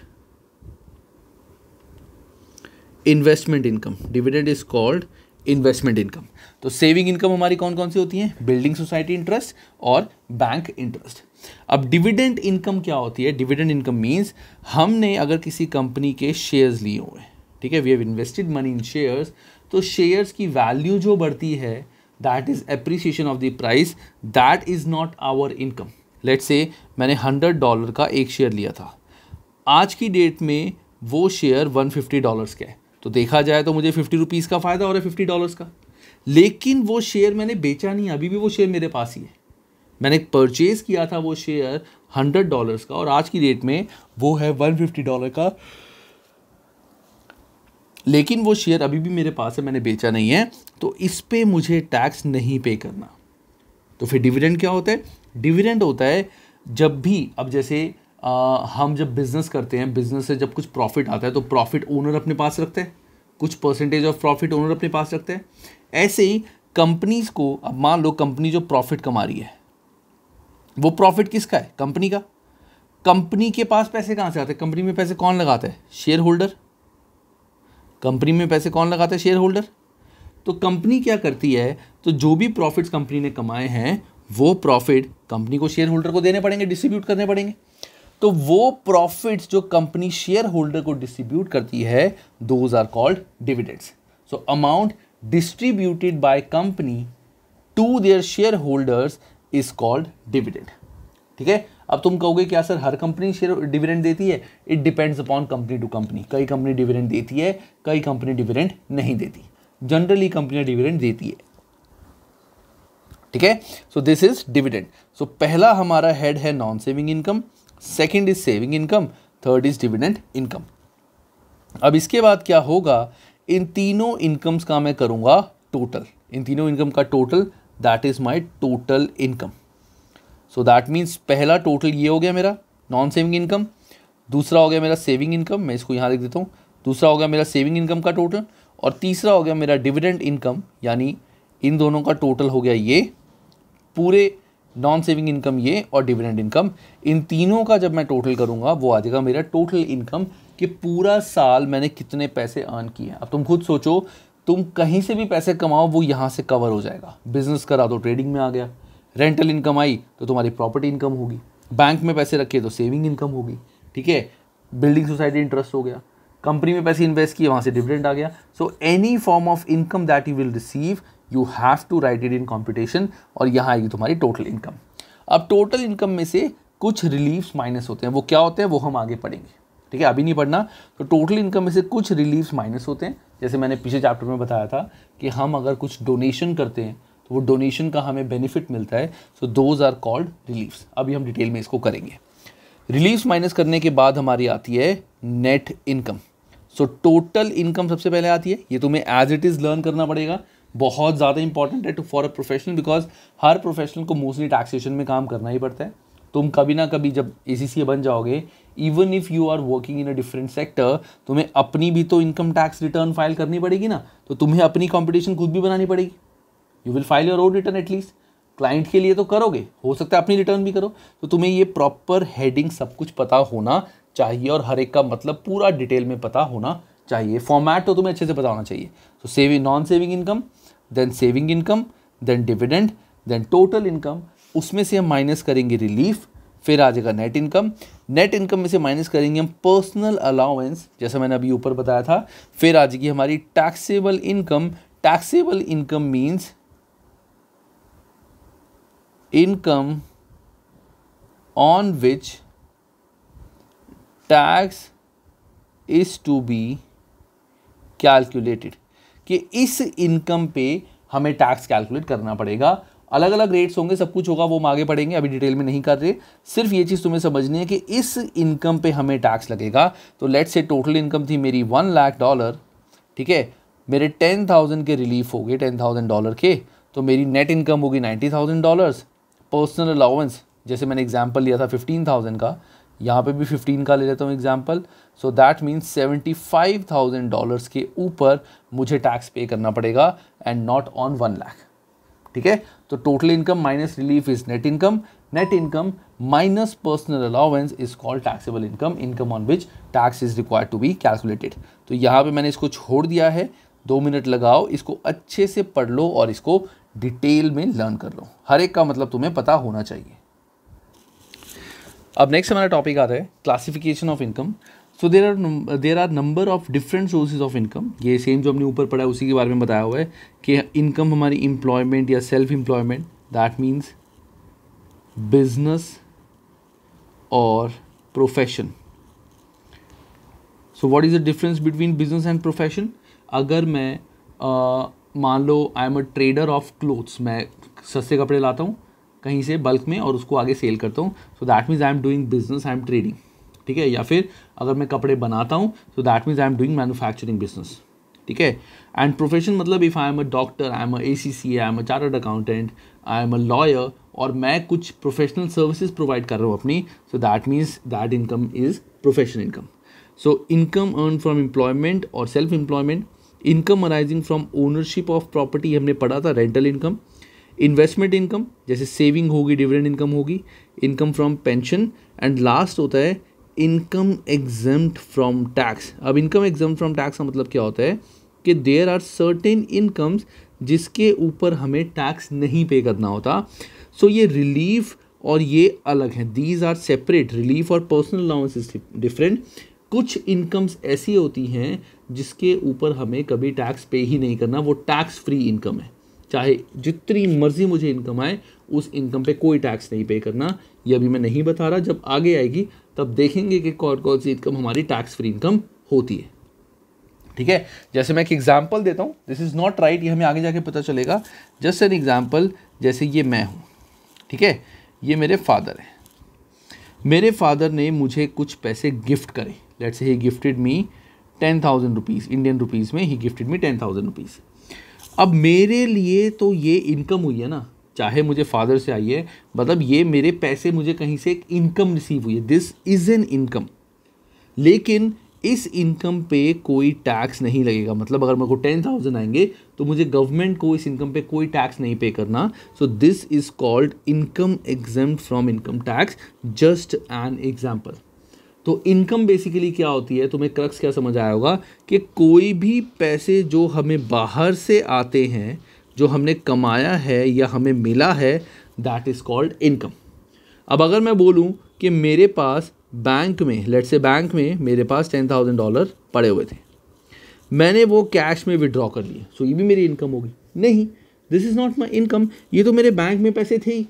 investment income dividend is called investment income तो सेविंग इनकम हमारी कौन कौन सी होती है बिल्डिंग सोसाइटी इंटरेस्ट और बैंक इंटरेस्ट अब डिविडेंड इनकम क्या होती है डिविडेंड इनकम मीन्स हमने अगर किसी कंपनी के शेयर्स लिए हुए हैं ठीक है we have invested money in shares तो शेयर्स की वैल्यू जो बढ़ती है that is appreciation of the price that is not our income late say मैंने हंड्रेड डॉलर का एक शेयर लिया था आज की डेट में वो शेयर वन फिफ्टी डॉलर्स का है तो देखा जाए तो मुझे फिफ्टी रुपीज़ का फ़ायदा हो रहा है फिफ्टी डॉलर्स का लेकिन वो शेयर मैंने बेचा नहीं अभी भी वो शेयर मेरे पास ही है मैंने परचेज़ किया था वो शेयर हंड्रेड डॉलर्स का और आज की डेट में वो है वन फिफ्टी डॉलर का लेकिन वो शेयर अभी भी मेरे पास है मैंने बेचा नहीं है तो इस पर मुझे टैक्स नहीं पे करना तो फिर डिविडेंड क्या होता है डिविडेंड होता है जब भी अब जैसे आ, हम जब बिज़नेस करते हैं बिज़नेस से जब कुछ प्रॉफिट आता है तो प्रॉफिट ओनर अपने पास रखते हैं कुछ परसेंटेज ऑफ प्रॉफिट ओनर अपने पास रखते हैं ऐसे ही कंपनीज़ को अब मान लो कंपनी जो प्रॉफिट कमा रही है वो प्रॉफिट किसका है कंपनी का कंपनी के पास पैसे कहाँ से आते हैं कंपनी में पैसे कौन लगाता है शेयर होल्डर कंपनी में पैसे कौन लगाता है शेयर होल्डर तो कंपनी क्या करती है तो जो भी प्रॉफिट्स कंपनी ने कमाए हैं वो प्रॉफिट कंपनी को शेयर होल्डर को देने पड़ेंगे डिस्ट्रीब्यूट करने पड़ेंगे तो वो प्रॉफिट्स जो कंपनी शेयर होल्डर को डिस्ट्रीब्यूट करती है those are called dividends so amount distributed by company to their shareholders is called dividend ठीक है अब तुम कहोगे क्या सर हर कंपनी शेयर डिविडेंड देती है it depends upon company to company कई कंपनी डिविडेंड देती है कई कंपनी डिविडेंड नहीं देती जनरली कंपनियां डिविडेंड देती है ठीक है so this is dividend so पहला हमारा हेड है non saving income second is saving income third is dividend income अब इसके बाद क्या होगा इन तीनों इनकम्स का मैं करूंगा टोटल इन तीनों इनकम का total that is my total income so that means पहला टोटल ये हो गया मेरा नॉन सेविंग इनकम दूसरा हो गया मेरा सेविंग इनकम मैं इसको यहाँ लिख देता हूँ दूसरा हो गया मेरा सेविंग इनकम का टोटल और तीसरा हो गया मेरा डिविडेंड इनकम यानी इन दोनों का टोटल हो गया ये पूरे नॉन सेविंग इनकम ये और डिविडेंड इनकम इन तीनों का जब मैं टोटल करूँगा वो आ जाएगा मेरा टोटल इनकम कि पूरा साल मैंने कितने पैसे अर्न किए अब तुम खुद सोचो तुम कहीं से भी पैसे कमाओ वो यहाँ से कवर हो जाएगा बिजनेस करा तो ट्रेडिंग में आ गया रेंटल इनकम आई तो तुम्हारी प्रॉपर्टी इनकम होगी बैंक में पैसे रखे तो सेविंग इनकम होगी ठीक है बिल्डिंग सोसाइटी इंटरेस्ट हो गया कंपनी में पैसे इन्वेस्ट किए वहाँ से डिविडेंड आ गया so any form of income that you will receive you have to write it in competition और यहाँ आएगी तुम्हारी टोटल इनकम अब टोटल इनकम में से कुछ रिलीफ माइनस होते हैं वो क्या होते हैं वो हम आगे पढ़ेंगे ठीक है अभी नहीं पढ़ना तो टोटल इनकम में से कुछ रिलीफ माइनस होते हैं जैसे मैंने पिछले चैप्टर में बताया था कि हम अगर कुछ डोनेशन करते हैं तो वो डोनेशन का हमें बेनिफिट मिलता है so those are called reliefs अभी हम डिटेल में इसको करेंगे रिलीफ माइनस करने के बाद हमारी आती है net income so total income सबसे पहले आती है ये तुम्हें एज इट इज़ लर्न करना पड़ेगा बहुत ज़्यादा इंपॉर्टेंट है to for a professional because हर प्रोफेशनल को मोस्टली टैक्सेशन में काम करना ही पड़ता है तुम कभी ना कभी जब ए बन जाओगे even if you are working in a different sector तुम्हें अपनी भी तो इनकम टैक्स रिटर्न फाइल करनी पड़ेगी ना तो तुम्हें अपनी कॉम्पिटिशन खुद भी बनानी पड़ेगी you will file your own return at least client के लिए तो करोगे हो सकता है अपनी रिटर्न भी करो तो तुम्हें ये प्रॉपर हेडिंग सब कुछ पता होना चाहिए और हर एक का मतलब पूरा डिटेल में पता होना चाहिए फॉर्मेट तो तुम्हें अच्छे से पता होना चाहिए so saving non saving income then saving income then dividend then total income उसमें से हम माइनस करेंगे रिलीफ फिर आ जाएगा नेट इनकम नेट इनकम में से माइनस करेंगे हम पर्सनल अलाउंस जैसा मैंने अभी ऊपर बताया था फिर आ जाएगी हमारी taxable income taxable income means income on which tax is to be calculated कि इस इनकम पे हमें टैक्स कैलकुलेट करना पड़ेगा अलग अलग रेट्स होंगे सब कुछ होगा वो हम आगे पढ़ेंगे अभी डिटेल में नहीं कर रहे सिर्फ ये चीज़ तुम्हें समझनी है कि इस इनकम पे हमें टैक्स लगेगा तो लेट्स से टोटल इनकम थी मेरी वन लाख डॉलर ठीक है मेरे टेन थाउजेंड के रिलीफ हो गए टेन थाउजेंड डॉलर के तो मेरी नेट इनकम होगी ninety thousand dollar personal allowance जैसे मैंने एग्जाम्पल लिया था फिफ्टीन थाउजेंड का यहाँ पे भी फिफ्टीन का ले लेता हूँ example so that means seventy five thousand dollars के ऊपर मुझे टैक्स पे करना पड़ेगा and not on one lakh ठीक है तो total income minus relief is net income net income minus personal allowance is called taxable income income on which tax is require to be calculated तो यहाँ पे मैंने इसको छोड़ दिया है दो मिनट लगाओ इसको अच्छे से पढ़ लो और इसको डिटेल में लर्न कर लो हर एक का मतलब तुम्हें पता होना चाहिए अब नेक्स्ट हमारा टॉपिक आता है classification of income so there are there are number of different sources of income ये सेम जो हमने ऊपर पढ़ा है उसी के बारे में बताया हुआ है कि इनकम हमारी इम्प्लॉयमेंट या self employment that means business और profession so what is the difference between business and profession अगर मैं मान लो I am a trader of clothes मैं सस्ते कपड़े लाता हूँ कहीं से बल्क में और उसको आगे सेल करता हूँ so that means I am doing business I am trading ठीक है या फिर अगर मैं कपड़े बनाता हूँ तो that means I am doing manufacturing business ठीक है एंड प्रोफेशन मतलब if I am a doctor I am a C C I am a chart accountant I am a lawyer और मैं कुछ प्रोफेशनल सर्विसेज प्रोवाइड कर रहा हूँ अपनी so that means that income is professional income so income earn from employment और self employment income arising from ownership of property हमने पढ़ा था रेंटल इनकम इन्वेस्टमेंट इनकम जैसे सेविंग होगी डिविडेंड इनकम होगी income from pension and last होता है income exempt from tax अब इनकम एग्जम्प्ट फ्रॉम टैक्स का मतलब क्या होता है कि देयर आर सर्टेन इनकम्स जिसके ऊपर हमें टैक्स नहीं पे करना होता सो so, ये रिलीफ और ये अलग हैं दीज आर सेपरेट रिलीफ और पर्सनल अलाउंस इज डिफरेंट कुछ इनकम्स ऐसी होती हैं जिसके ऊपर हमें कभी टैक्स पे ही नहीं करना वो टैक्स फ्री इनकम है चाहे जितनी मर्ज़ी मुझे इनकम आए उस इनकम पे कोई टैक्स नहीं पे करना ये अभी मैं नहीं बता रहा जब आगे आएगी तब देखेंगे कि कौन कौन सी इनकम हमारी टैक्स फ्री इनकम होती है ठीक है जैसे मैं एक एग्जाम्पल देता हूँ दिस इज़ नॉट राइट ये हमें आगे जाके पता चलेगा जस्ट एन एग्जाम्पल जैसे ये मैं हूँ ठीक है ये मेरे फादर हैं मेरे फादर ने मुझे कुछ पैसे गिफ्ट करे let's say he gifted me ten thousand rupees Indian rupees में he gifted me ten thousand rupees अब मेरे लिए तो ये इनकम हुई है ना चाहे मुझे फादर से आई है मतलब ये मेरे पैसे मुझे कहीं से एक इनकम रिसीव हुई है दिस इज़ एन इनकम लेकिन इस इनकम पे कोई टैक्स नहीं लगेगा मतलब अगर मेरे को टेन थाउजेंड आएंगे तो मुझे गवर्नमेंट को इस इनकम पे कोई टैक्स नहीं पे करना so this is called income exempt from income tax just an example तो इनकम बेसिकली क्या होती है तुम्हें क्रक्स क्या समझ आया होगा कि कोई भी पैसे जो हमें बाहर से आते हैं जो हमने कमाया है या हमें मिला है दैट इज़ कॉल्ड इनकम अब अगर मैं बोलूँ कि मेरे पास बैंक में लेट से बैंक में मेरे पास टेन थाउजेंड डॉलर पड़े हुए थे मैंने वो कैश में विड्रॉ कर लिए सो so, ये भी मेरी इनकम होगी नहीं this is not my income ये तो मेरे बैंक में पैसे थे ही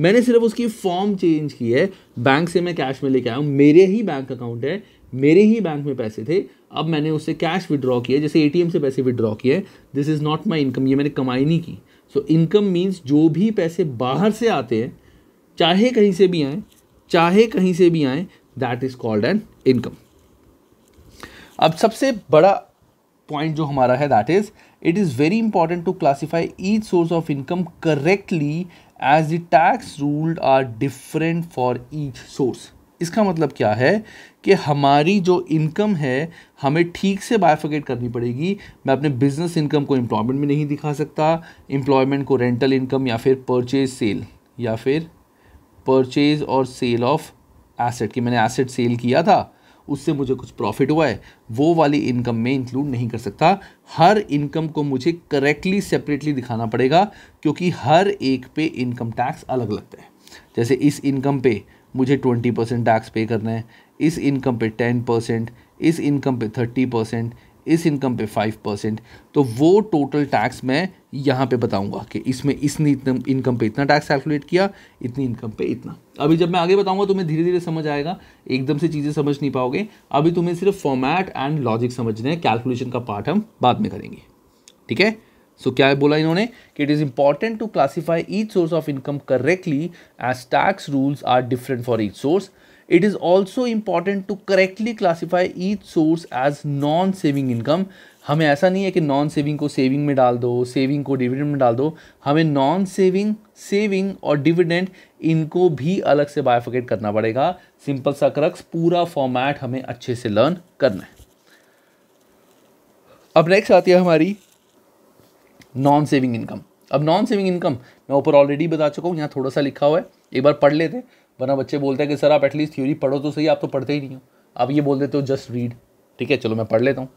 मैंने सिर्फ उसकी फॉर्म चेंज की है बैंक से मैं कैश में लेके आया हूँ मेरे ही बैंक अकाउंट है मेरे ही बैंक में पैसे थे अब मैंने उससे कैश विड्रॉ किया जैसे एटीएम से पैसे विड्रॉ किए this is not my income ये मैंने कमाई नहीं की सो इनकम मीन्स जो भी पैसे बाहर से आते हैं चाहे कहीं से भी आए चाहे कहीं से भी आएँ that is called an income अब सबसे बड़ा पॉइंट जो हमारा है that is it is very important to classify each source of income correctly as the tax ruled are different for each source इसका मतलब क्या है कि हमारी जो इनकम है हमें ठीक से बायफिकेट करनी पड़ेगी मैं अपने बिजनेस इनकम को एम्प्लॉयमेंट में नहीं दिखा सकता एम्प्लॉयमेंट को रेंटल इनकम या फिर परचेज सेल या फिर परचेज और सेल ऑफ एसेट कि मैंने एसेट सेल किया था उससे मुझे कुछ प्रॉफिट हुआ है वो वाली इनकम में इंक्लूड नहीं कर सकता हर इनकम को मुझे करेक्टली सेपरेटली दिखाना पड़ेगा क्योंकि हर एक पे इनकम टैक्स अलग लगता है जैसे इस इनकम पे मुझे ट्वेंटी परसेंट टैक्स पे करना है इस इनकम पे टेन परसेंट इस इनकम पे थर्टी परसेंट इस इनकम पे फाइव परसेंट तो वो टोटल टैक्स मैं यहाँ पे बताऊँगा कि इसमें इसने इतना इनकम पे इतना टैक्स कैलकुलेट किया इतनी इनकम पे इतना अभी जब मैं आगे बताऊँगा तुम्हें धीरे धीरे समझ आएगा एकदम से चीज़ें समझ नहीं पाओगे अभी तुम्हें सिर्फ फॉर्मेट एंड लॉजिक समझना है कैलकुलेशन का पार्ट हम बाद में करेंगे ठीक है सो so, क्या बोला इन्होंने कि it is important to classify each source of income correctly as tax rules are different for each source it is also important to correctly classify each source as non saving income हमें ऐसा नहीं है कि non saving को saving में डाल दो saving को डिविडेंड में डाल दो हमें नॉन सेविंग सेविंग और डिविडेंड इनको भी अलग से बायोफिकेट करना पड़ेगा सिंपल सा क्रक्स पूरा फॉर्मेट हमें अच्छे से लर्न करना है अब नेक्स्ट आती है हमारी नॉन सेविंग इनकम अब नॉन सेविंग इनकम मैं ऊपर ऑलरेडी बता चुका हूँ यहाँ थोड़ा सा लिखा हुआ है एक बार पढ़ लेते वरना बच्चे बोलते हैं कि सर आप एटलीस्ट थ्योरी पढ़ो तो सही आप तो पढ़ते ही नहीं हो आप ये बोल देते हो जस्ट रीड ठीक है चलो मैं पढ़ लेता हूँ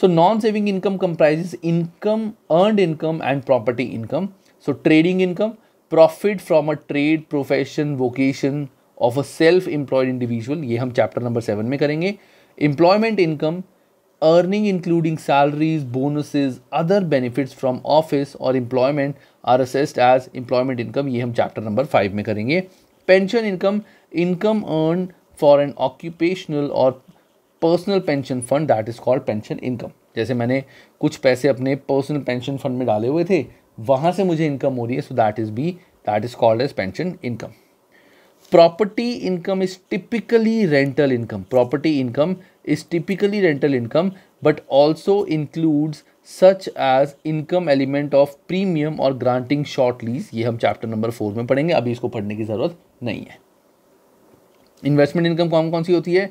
so non saving income comprises income earned income and property income so trading income profit from a trade profession vocation of a self employed individual ये हम चैप्टर नंबर सेवन में करेंगे employment income Earning including salaries, bonuses, other benefits from office or employment are assessed as employment income. ये हम chapter number five में करेंगे Pension income, income earned for an occupational or personal pension fund that is called pension income. जैसे मैंने कुछ पैसे अपने personal pension fund में डाले हुए थे वहाँ से मुझे इनकम हो रही है so that is B that is called as pension income property income is typically rental income property income is typically rental income but also includes such as income element of premium और granting short lease ये हम chapter number four में पढ़ेंगे अभी इसको पढ़ने की ज़रूरत नहीं है इन्वेस्टमेंट इनकम कौन कौन सी होती है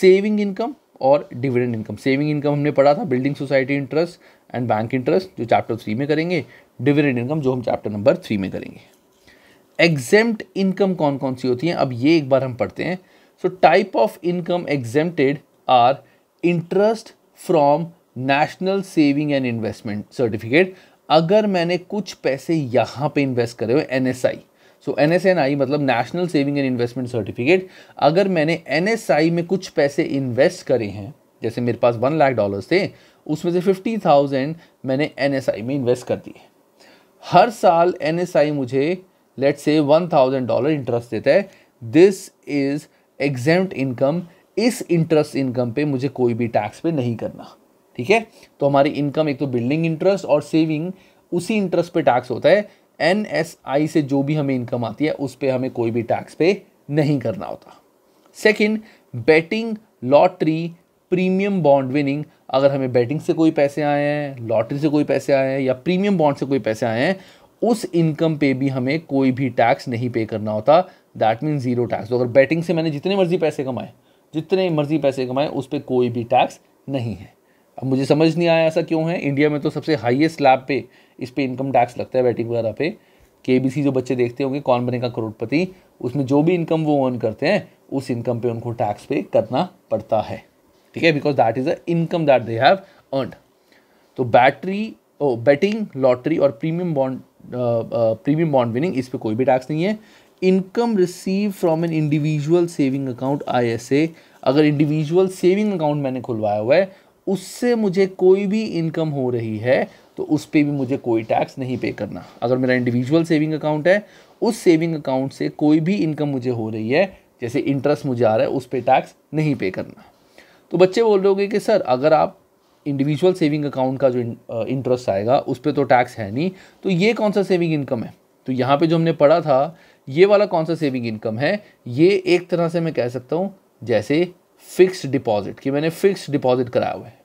सेविंग इनकम और डिविडेंड इनकम सेविंग इनकम हमने पढ़ा था building society interest and bank interest जो चैप्टर थ्री में करेंगे डिविडेंड इनकम जो हम चैप्टर नंबर थ्री में करेंगे एग्जेम्प्ट इनकम कौन कौन सी होती है अब ये एक बार हम पढ़ते हैं so type of income exempted are interest from national saving and investment certificate अगर मैंने कुछ पैसे यहाँ पे इन्वेस्ट करे हुए N S I so N S N I मतलब national saving and investment certificate अगर मैंने एन एस आई में कुछ पैसे इन्वेस्ट करे हैं जैसे मेरे पास वन लाख डॉलर्स थे उसमें से फिफ्टी थाउजेंड मैंने एन एस आई में इन्वेस्ट कर दिए हर साल एन एस आई मुझे लेट से वन थाउजेंड डॉलर इंटरेस्ट देता है दिस इज़ एग्जाम्ड इनकम इस इंटरेस्ट इनकम पे मुझे कोई भी टैक्स पे नहीं करना ठीक है तो हमारी इनकम एक तो बिल्डिंग इंटरेस्ट और सेविंग उसी इंटरेस्ट पे टैक्स होता है एन एस आई से जो भी हमें इनकम आती है उस पर हमें कोई भी टैक्स पे नहीं करना होता second betting lottery premium bond winning अगर हमें बैटिंग से कोई पैसे आए हैं लॉटरी से कोई पैसे आए हैं या प्रीमियम बॉन्ड से कोई पैसे आए हैं उस इनकम पे भी हमें कोई भी टैक्स नहीं पे करना होता दैट मीन ज़ीरो टैक्स अगर बैटिंग से मैंने जितने मर्जी पैसे कमाए जितने मर्जी पैसे कमाएं उस पर कोई भी टैक्स नहीं है अब मुझे समझ नहीं आया ऐसा क्यों है इंडिया में तो सबसे हाईएस्ट लैब पे इस पर इनकम टैक्स लगता है बैटिंग वगैरह पे के बी सी जो बच्चे देखते होंगे कौन बनेगा करोड़पति उसमें जो भी इनकम वो अर्न करते हैं उस इनकम पे उनको टैक्स पे करना पड़ता है ठीक है because that is a income that they have earn तो बैटरी ओ बैटिंग लॉटरी और premium bond premium bond winning इस पर कोई भी टैक्स नहीं है income receive from an individual saving account A अगर इंडिविजुअल सेविंग अकाउंट मैंने खुलवाया हुआ है उससे मुझे कोई भी इनकम हो रही है तो उस पर भी मुझे कोई टैक्स नहीं पे करना अगर मेरा इंडिविजुअल सेविंग अकाउंट है उस सेविंग अकाउंट से कोई भी इनकम मुझे हो रही है जैसे इंटरेस्ट मुझे आ रहा है उस पर टैक्स नहीं पे करना तो बच्चे बोल रहे कि सर अगर आप इंडिविजुअल सेविंग अकाउंट का जो इंटरेस्ट आएगा उस पर तो टैक्स है नहीं तो ये कौन सा सेविंग इनकम है तो यहाँ पे जो हमने पढ़ा था ये वाला कौन सा सेविंग इनकम है ये एक तरह से मैं कह सकता हूँ जैसे फिक्स डिपॉजिट कि मैंने फिक्स डिपॉजिट कराया हुआ है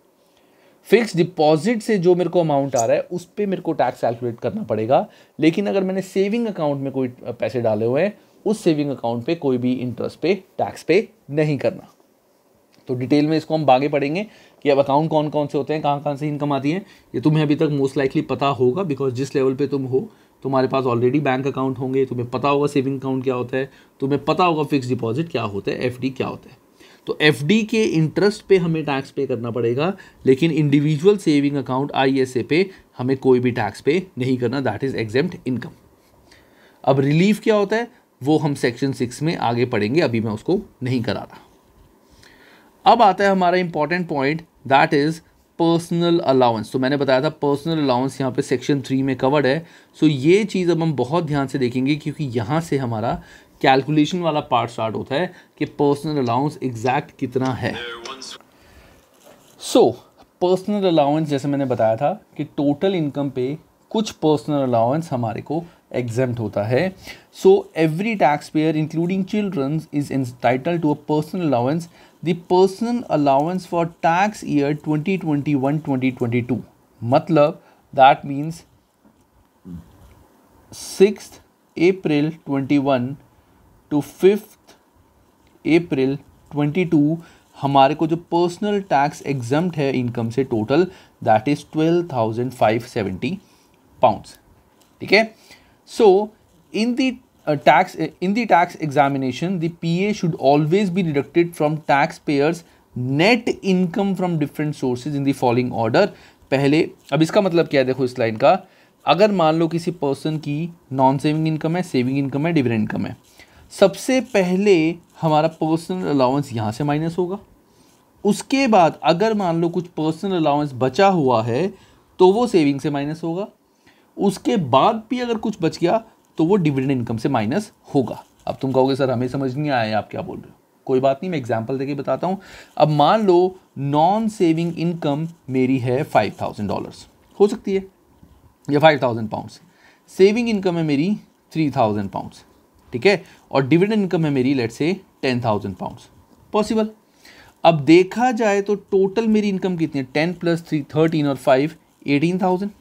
फिक्स डिपॉजिट से जो मेरे को अमाउंट आ रहा है उस पर मेरे को टैक्स कैलकुलेट करना पड़ेगा लेकिन अगर मैंने सेविंग अकाउंट में कोई पैसे डाले हुए हैं उस सेविंग अकाउंट पे कोई भी इंटरेस्ट पे टैक्स पे नहीं करना तो डिटेल में इसको हम आगे पढ़ेंगे कि अब अकाउंट कौन कौन से होते हैं कहाँ कहाँ से इनकम आती है ये तुम्हें अभी तक मोस्ट लाइकली पता होगा बिकॉज जिस लेवल पे तुम हो तुम्हारे पास ऑलरेडी बैंक अकाउंट होंगे तुम्हें पता होगा सेविंग अकाउंट क्या होता है तुम्हें पता होगा फिक्स डिपॉजिट क्या होता है एफ क्या होता है तो एफ के इंटरेस्ट पे हमें टैक्स पे करना पड़ेगा लेकिन इंडिविजुअल सेविंग अकाउंट आई पे हमें कोई भी टैक्स पे नहीं करना दैट इज़ एग्जेम्ड इनकम अब रिलीफ क्या होता है वो हम सेक्शन सिक्स में आगे पढ़ेंगे अभी मैं उसको नहीं करा रहा अब आता है हमारा important point that is personal allowance तो मैंने बताया था पर्सनल अलाउंस यहाँ पे सेक्शन थ्री में कवर्ड है सो so ये चीज़ अब हम बहुत ध्यान से देखेंगे क्योंकि यहाँ से हमारा कैलकुलेशन वाला पार्ट स्टार्ट होता है कि पर्सनल अलाउंस एग्जैक्ट कितना है सो पर्सनल अलाउंस जैसे मैंने बताया था कि टोटल इनकम पे कुछ पर्सनल अलाउंस हमारे को exempt होता है so every tax payer including childrens is entitle to a personal allowance the personal allowance for tax year twenty twenty twenty one twenty two मतलब that means six April one to fifth April twenty two हमारे को जो personal tax exempt है income से total that is twelve thousand five seventy pound ठीक है सो इन दी uh, tax uh, in the tax examination the pa should always be deducted from taxpayers net income from different sources in the following order पहले अब इसका मतलब क्या है देखो इस लाइन का अगर मान लो किसी पर्सन की नॉन सेविंग इनकम है सेविंग इनकम है डिविडेंड इनकम है सबसे पहले हमारा पर्सनल अलाउंस यहाँ से माइनस होगा उसके बाद अगर मान लो कुछ पर्सनल अलाउंस बचा हुआ है तो वो सेविंग से माइनस होगा उसके बाद भी अगर कुछ बच गया तो वो डिविडेंड इनकम से माइनस होगा अब तुम कहोगे सर हमें समझ नहीं आया आप क्या बोल रहे हो कोई बात नहीं मैं एग्जाम्पल देके बताता हूँ अब मान लो नॉन सेविंग इनकम मेरी है फाइव थाउजेंड डॉलर्स हो सकती है या five thousand pounds saving income है मेरी थ्री थाउजेंड पाउंड्स ठीक है और डिविडेंड इनकम है मेरी late say ten thousand pounds possible अब देखा जाए तो टोटल मेरी इनकम कितनी है टेन प्लस थ्री थर्टीन और five eighteen thousand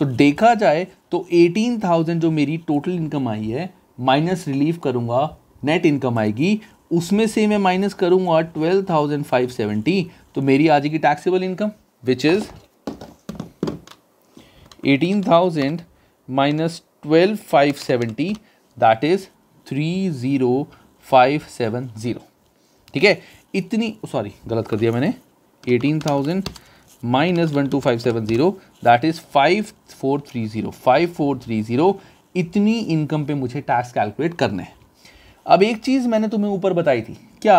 so so, देखा जाए तो 18,000 जो मेरी टोटल इनकम आई है माइनस रिलीफ करूंगा नेट इनकम आएगी उसमें से मैं माइनस फाइव 12,570 तो मेरी आ जाएगी taxable income which is 18,000 three 12,570 five seven 30,570 ठीक है इतनी सॉरी गलत कर दिया मैंने 18,000 minus one two five seven zero that is five four three zero five four three zero इतनी इनकम पे मुझे टैक्स कैलकुलेट करने हैं अब एक चीज़ मैंने तुम्हें ऊपर बताई थी क्या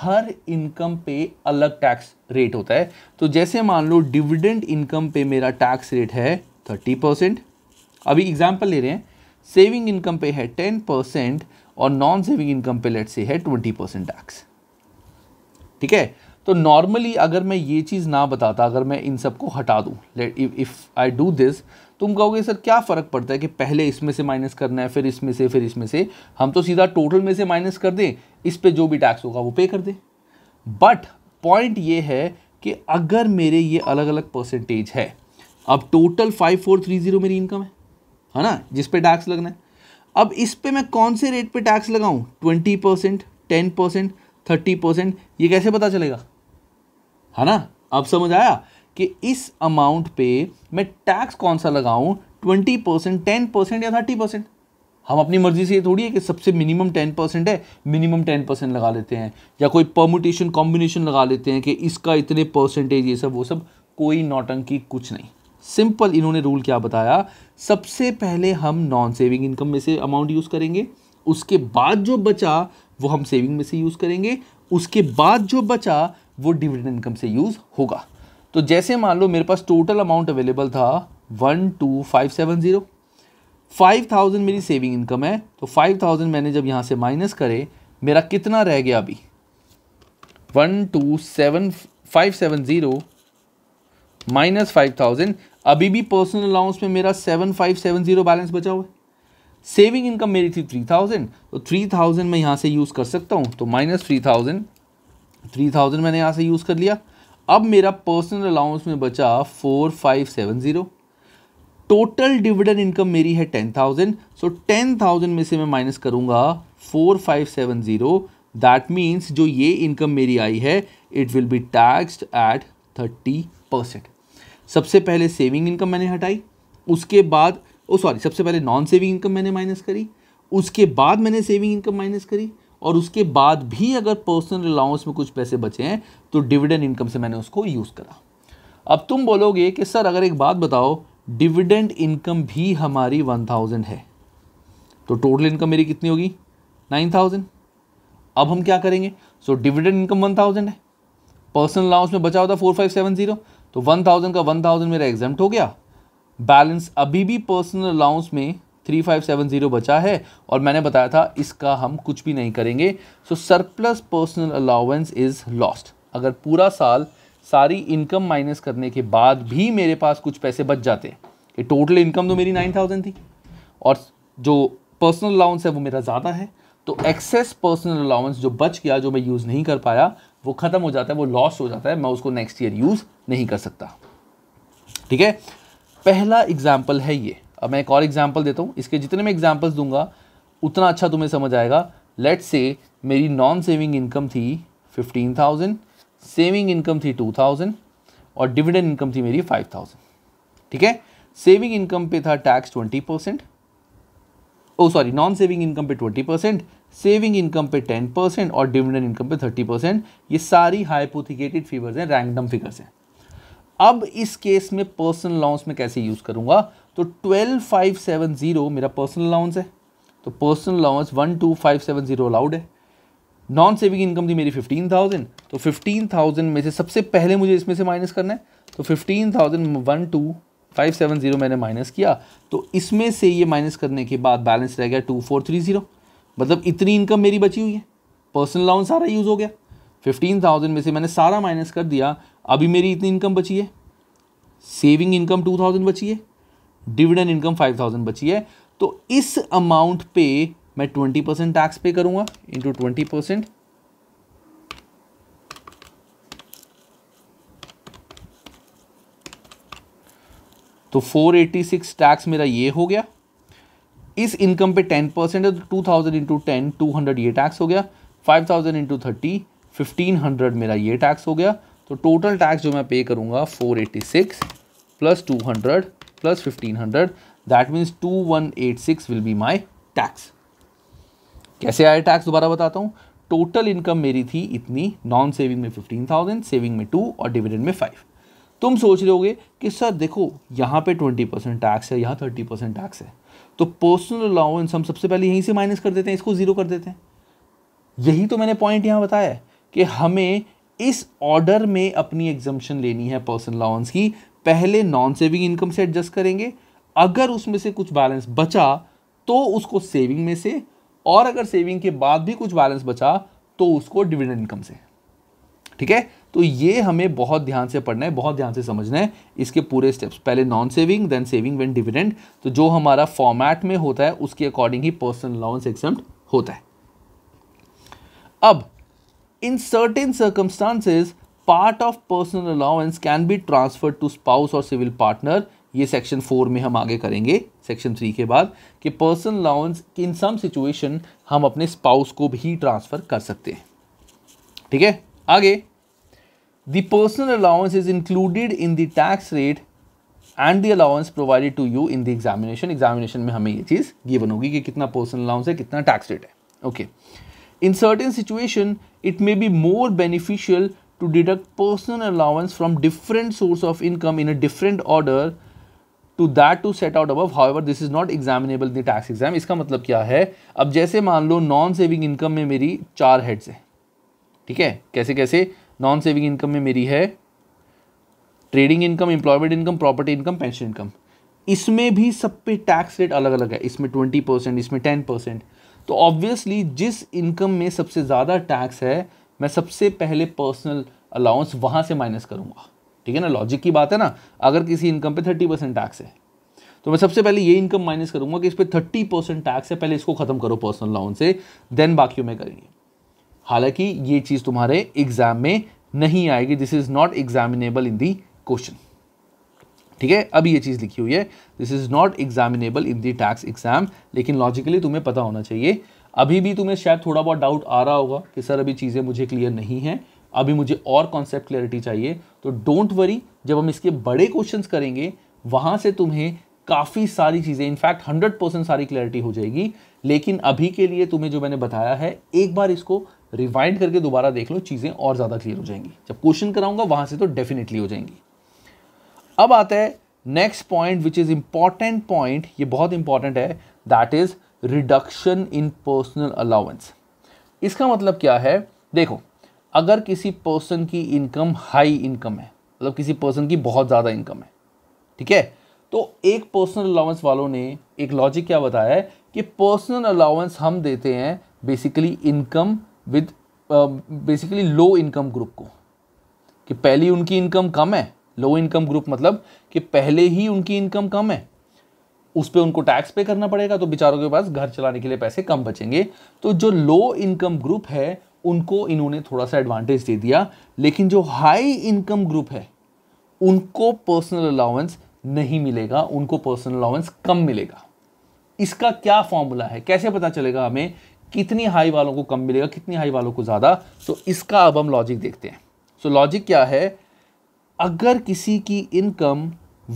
हर इनकम पे अलग टैक्स रेट होता है तो जैसे मान लो डिविडेंड इनकम पे मेरा टैक्स रेट है थर्टी परसेंट अभी एग्जाम्पल ले रहे हैं सेविंग इनकम पे है टेन परसेंट और नॉन सेविंग इनकम पे लेट से है ट्वेंटी परसेंट टैक्स ठीक है तो नॉर्मली अगर मैं ये चीज़ ना बताता अगर मैं इन सबको हटा दूँ इफ़ आई डू दिस तुम कहोगे सर क्या फ़र्क पड़ता है कि पहले इसमें से माइनस करना है फिर इसमें से फिर इसमें से हम तो सीधा टोटल में से माइनस कर दें इस पर जो भी टैक्स होगा वो पे कर दें बट पॉइंट ये है कि अगर मेरे ये अलग अलग परसेंटेज है अब total five four three zero मेरी इनकम है है ना जिस पे टैक्स लगना है अब इस पे मैं कौन से रेट पे टैक्स लगाऊं twenty percent ten percent thirty percent ये कैसे पता चलेगा है ना अब समझ आया कि इस अमाउंट पे मैं टैक्स कौन सा लगाऊं ट्वेंटी परसेंट टेन परसेंट या थर्टी परसेंट हम अपनी मर्जी से ये थोड़ी है कि सबसे मिनिमम टेन परसेंट है मिनिमम टेन परसेंट लगा लेते हैं या कोई परमुटेशन कॉम्बिनेशन लगा लेते हैं कि इसका इतने परसेंटेज ये सब वो सब कोई नौटंकी कुछ नहीं सिंपल इन्होंने रूल क्या बताया सबसे पहले हम नॉन सेविंग इनकम में से अमाउंट यूज़ करेंगे उसके बाद जो बचा वो हम सेविंग में से यूज़ करेंगे उसके बाद जो बचा वो डिविडेंड इनकम से यूज़ होगा तो जैसे मान लो मेरे पास टोटल अमाउंट अवेलेबल था one two five seven zero five thousand मेरी सेविंग इनकम है तो फाइव थाउजेंड मैंने जब यहाँ से माइनस करे मेरा कितना रह गया अभी one two seven five seven zero minus five thousand अभी भी पर्सनल अलाउंस में मेरा seven five seven zero balance बचा हुआ है सेविंग इनकम मेरी थी थ्री थाउजेंड तो थ्री थाउजेंड मैं यहाँ से यूज़ कर सकता हूँ तो minus three thousand three thousand मैंने यहाँ से यूज़ कर लिया अब मेरा पर्सनल अलाउंस में बचा four five seven zero total dividend income मेरी है ten thousand so ten thousand में से मैं माइनस करूँगा four five seven zero that means जो ये इनकम मेरी आई है it will be taxed at thirty percent सबसे पहले सेविंग इनकम मैंने हटाई उसके बाद ओ सॉरी सबसे पहले नॉन सेविंग इनकम मैंने माइनस करी उसके बाद मैंने सेविंग इनकम माइनस करी और उसके बाद भी अगर पर्सनल अलाउंस में कुछ पैसे बचे हैं तो डिविडेंड इनकम से मैंने उसको यूज़ करा अब तुम बोलोगे कि सर अगर एक बात बताओ डिविडेंड इनकम भी हमारी वन थाउजेंड है तो टोटल इनकम मेरी कितनी होगी नाइन थाउजेंड अब हम क्या करेंगे so dividend income one thousand है पर्सनल अलाउंस में बचा होता फोर फाइव सेवन जीरो तो वन थाउजेंड का वन थाउजेंड मेरा एग्जाम हो गया बैलेंस अभी भी पर्सनल अलाउंस में थ्री फाइव सेवन ज़ीरो बचा है और मैंने बताया था इसका हम कुछ भी नहीं करेंगे so surplus personal allowance is lost अगर पूरा साल सारी इनकम माइनस करने के बाद भी मेरे पास कुछ पैसे बच जाते ये टोटल इनकम तो मेरी नाइन थाउजेंड थी और जो पर्सनल अलाउंस है वो मेरा ज़्यादा है तो एक्सेस पर्सनल अलाउंस जो बच गया जो मैं यूज़ नहीं कर पाया वो ख़त्म हो जाता है वो लॉस हो जाता है मैं उसको नेक्स्ट ईयर यूज़ नहीं कर सकता ठीक है पहला एग्जाम्पल है ये अब मैं एक और एग्जाम्पल देता हूँ इसके जितने मैं एग्जाम्पल्स दूंगा उतना अच्छा तुम्हें समझ आएगा लेट से मेरी नॉन सेविंग इनकम थी फिफ्टीन थाउजेंड सेविंग इनकम थी टू थाउजेंड और डिविडेंड इनकम थी मेरी फाइव थाउजेंड ठीक है सेविंग इनकम पे था tax twenty percent oh sorry non saving income पे ट्वेंटी परसेंट सेविंग इनकम पे टेन परसेंट और डिविडेंड इनकम पे थर्टी परसेंट ये सारी हाइपोथिकेटेड फिगर्स हैं रैंडम फिगर्स हैं अब इस केस में पर्सनल लॉन्स में कैसे यूज़ करूंगा तो ट्वेल्व फाइव सेवन ज़ीरो मेरा पर्सनल अलाउंस है तो personal allowance one two five seven zero allowed है नॉन सेविंग इनकम थी मेरी फिफ्टीन थाउजेंड तो फिफ्टीन थाउजेंड में से सबसे पहले मुझे इसमें से माइनस करना है तो fifteen thousand one two five seven zero मैंने माइनस किया तो इसमें से ये माइनस करने के बाद बैलेंस रह गया टू फोर थ्री ज़ीरो मतलब इतनी इनकम मेरी बची हुई है पर्सनल अलाउंस सारा यूज़ हो गया फिफ्टीन थाउजेंड में से मैंने सारा माइनस कर दिया अभी मेरी इतनी इनकम बची है सेविंग इनकम टू थाउजेंड बची है डिविडेंड इनकम फाइव थाउजेंड बची है तो इस अमाउंट पे मैं ट्वेंटी परसेंट टैक्स पे करूंगा इंटू ट्वेंटी परसेंट तो 486 टैक्स मेरा ये हो गया इस इनकम पे 10 परसेंट है तो two thousand into ten two hundred ये टैक्स हो गया 5000 thousand into thirty fifteen hundred मेरा ये टैक्स हो गया तो टोटल टैक्स जो मैं पे एटी 486 plus 200 plus 1500 that means 2186 will be my tax कैसे आया टैक्स दोबारा बताता हूँ टोटल इनकम मेरी थी इतनी नॉन सेविंग में फिफ्टीन थाउजेंड सेविंग में टू और डिविडेंड में फाइव तुम सोच रहे होगे कि सर देखो यहाँ पे ट्वेंटी परसेंट टैक्स है यहाँ थर्टी परसेंट टैक्स है तो पर्सनल अलाउंस हम सबसे पहले यहीं से माइनस कर देते हैं इसको ज़ीरो कर देते हैं यही तो मैंने पॉइंट यहाँ बताया कि हमें इस ऑर्डर में अपनी एग्जम्पन लेनी है पर्सनल अलाउंस की पहले नॉन सेविंग इनकम से एडजस्ट करेंगे अगर उसमें से कुछ बैलेंस बचा तो उसको सेविंग में से और अगर सेविंग के बाद भी कुछ बैलेंस बचा तो उसको डिविडेंड इनकम से ठीक है तो ये हमें बहुत ध्यान से पढ़ना है बहुत ध्यान से समझना है इसके पूरे स्टेप्स पहले non saving then saving when dividend तो जो हमारा फॉर्मेट में होता है उसके अकॉर्डिंग ही पर्सनल अलाउंस एक्सम होता है अब in certain circumstances part of personal allowance can be transfer to spouse or civil partner ये सेक्शन फोर में हम आगे करेंगे सेक्शन थ्री के बाद कि personal allowance in some situation हम अपने स्पाउस को भी ट्रांसफ़र कर सकते हैं ठीक है आगे the personal allowance is included in the tax rate and the allowance provided to you in the examination examination में हमें ये चीज़ गिवन होगी कि कितना पर्सनल अलाउंस है कितना टैक्स रेट है okay in certain situation it may be more beneficial to deduct personal allowance from different source of income in a different order to that to set out however this this is not in the tax exam इसका मतलब क्या है अब जैसे मान लो non saving income में मेरी चार हेड्स है ठीक है कैसे कैसे नॉन सेविंग इनकम में मेरी है trading income employment income property income pension income इसमें भी सब पे टैक्स रेट अलग अलग है इसमें ट्वेंटी परसेंट इसमें टेन परसेंट तो ऑब्वियसली जिस इनकम में सबसे ज़्यादा टैक्स है मैं सबसे पहले पर्सनल अलाउंस वहाँ से माइनस करूँगा ठीक है ना लॉजिक की बात है ना अगर किसी इनकम पे थर्टी परसेंट टैक्स है तो मैं सबसे पहले ये इनकम माइनस करूँगा कि इस पर थर्टी परसेंट टैक्स है पहले इसको ख़त्म करो पर्सनल अलाउंस से देन बाकी में करेंगे हालांकि ये चीज़ तुम्हारे एग्जाम में नहीं आएगी this is not examinable in the question ठीक है अभी ये चीज़ लिखी हुई है this is not examinable in the tax exam लेकिन लॉजिकली तुम्हें पता होना चाहिए अभी भी तुम्हें शायद थोड़ा बहुत डाउट आ रहा होगा कि सर अभी चीज़ें मुझे क्लियर नहीं हैं अभी मुझे और कॉन्सेप्ट क्लियरिटी चाहिए तो डोंट वरी जब हम इसके बड़े क्वेश्चंस करेंगे वहाँ से तुम्हें काफ़ी सारी चीज़ें इनफैक्ट हंड्रेड परसेंट सारी क्लैरिटी हो जाएगी लेकिन अभी के लिए तुम्हें जो मैंने बताया है एक बार इसको रिवाइंड करके दोबारा देख लो चीज़ें और ज़्यादा क्लियर हो जाएंगी जब क्वेश्चन कराऊंगा वहाँ से तो डेफिनेटली हो जाएंगी अब आता है next point which is important point ये बहुत इंपॉर्टेंट है that is reduction in personal allowance इसका मतलब क्या है देखो अगर किसी पर्सन की इनकम हाई इनकम है मतलब किसी पर्सन की बहुत ज़्यादा इनकम है ठीक है तो एक पर्सनल अलाउंस वालों ने एक लॉजिक क्या बताया है कि पर्सनल अलाउंस हम देते हैं basically income with basically low income group को कि पहली उनकी इनकम कम है लो इनकम ग्रुप मतलब कि पहले ही उनकी इनकम कम है उस पर उनको टैक्स पे करना पड़ेगा तो बेचारों के पास घर चलाने के लिए पैसे कम बचेंगे तो जो लो इनकम ग्रुप है उनको इन्होंने थोड़ा सा एडवांटेज दे दिया लेकिन जो हाई इनकम ग्रुप है उनको पर्सनल अलाउंस नहीं मिलेगा उनको पर्सनल अलाउंस कम मिलेगा इसका क्या फॉर्मूला है कैसे पता चलेगा हमें कितनी हाई वालों को कम मिलेगा कितनी हाई वालों को ज़्यादा तो इसका अब हम लॉजिक देखते हैं सो so, लॉजिक क्या है अगर किसी की इनकम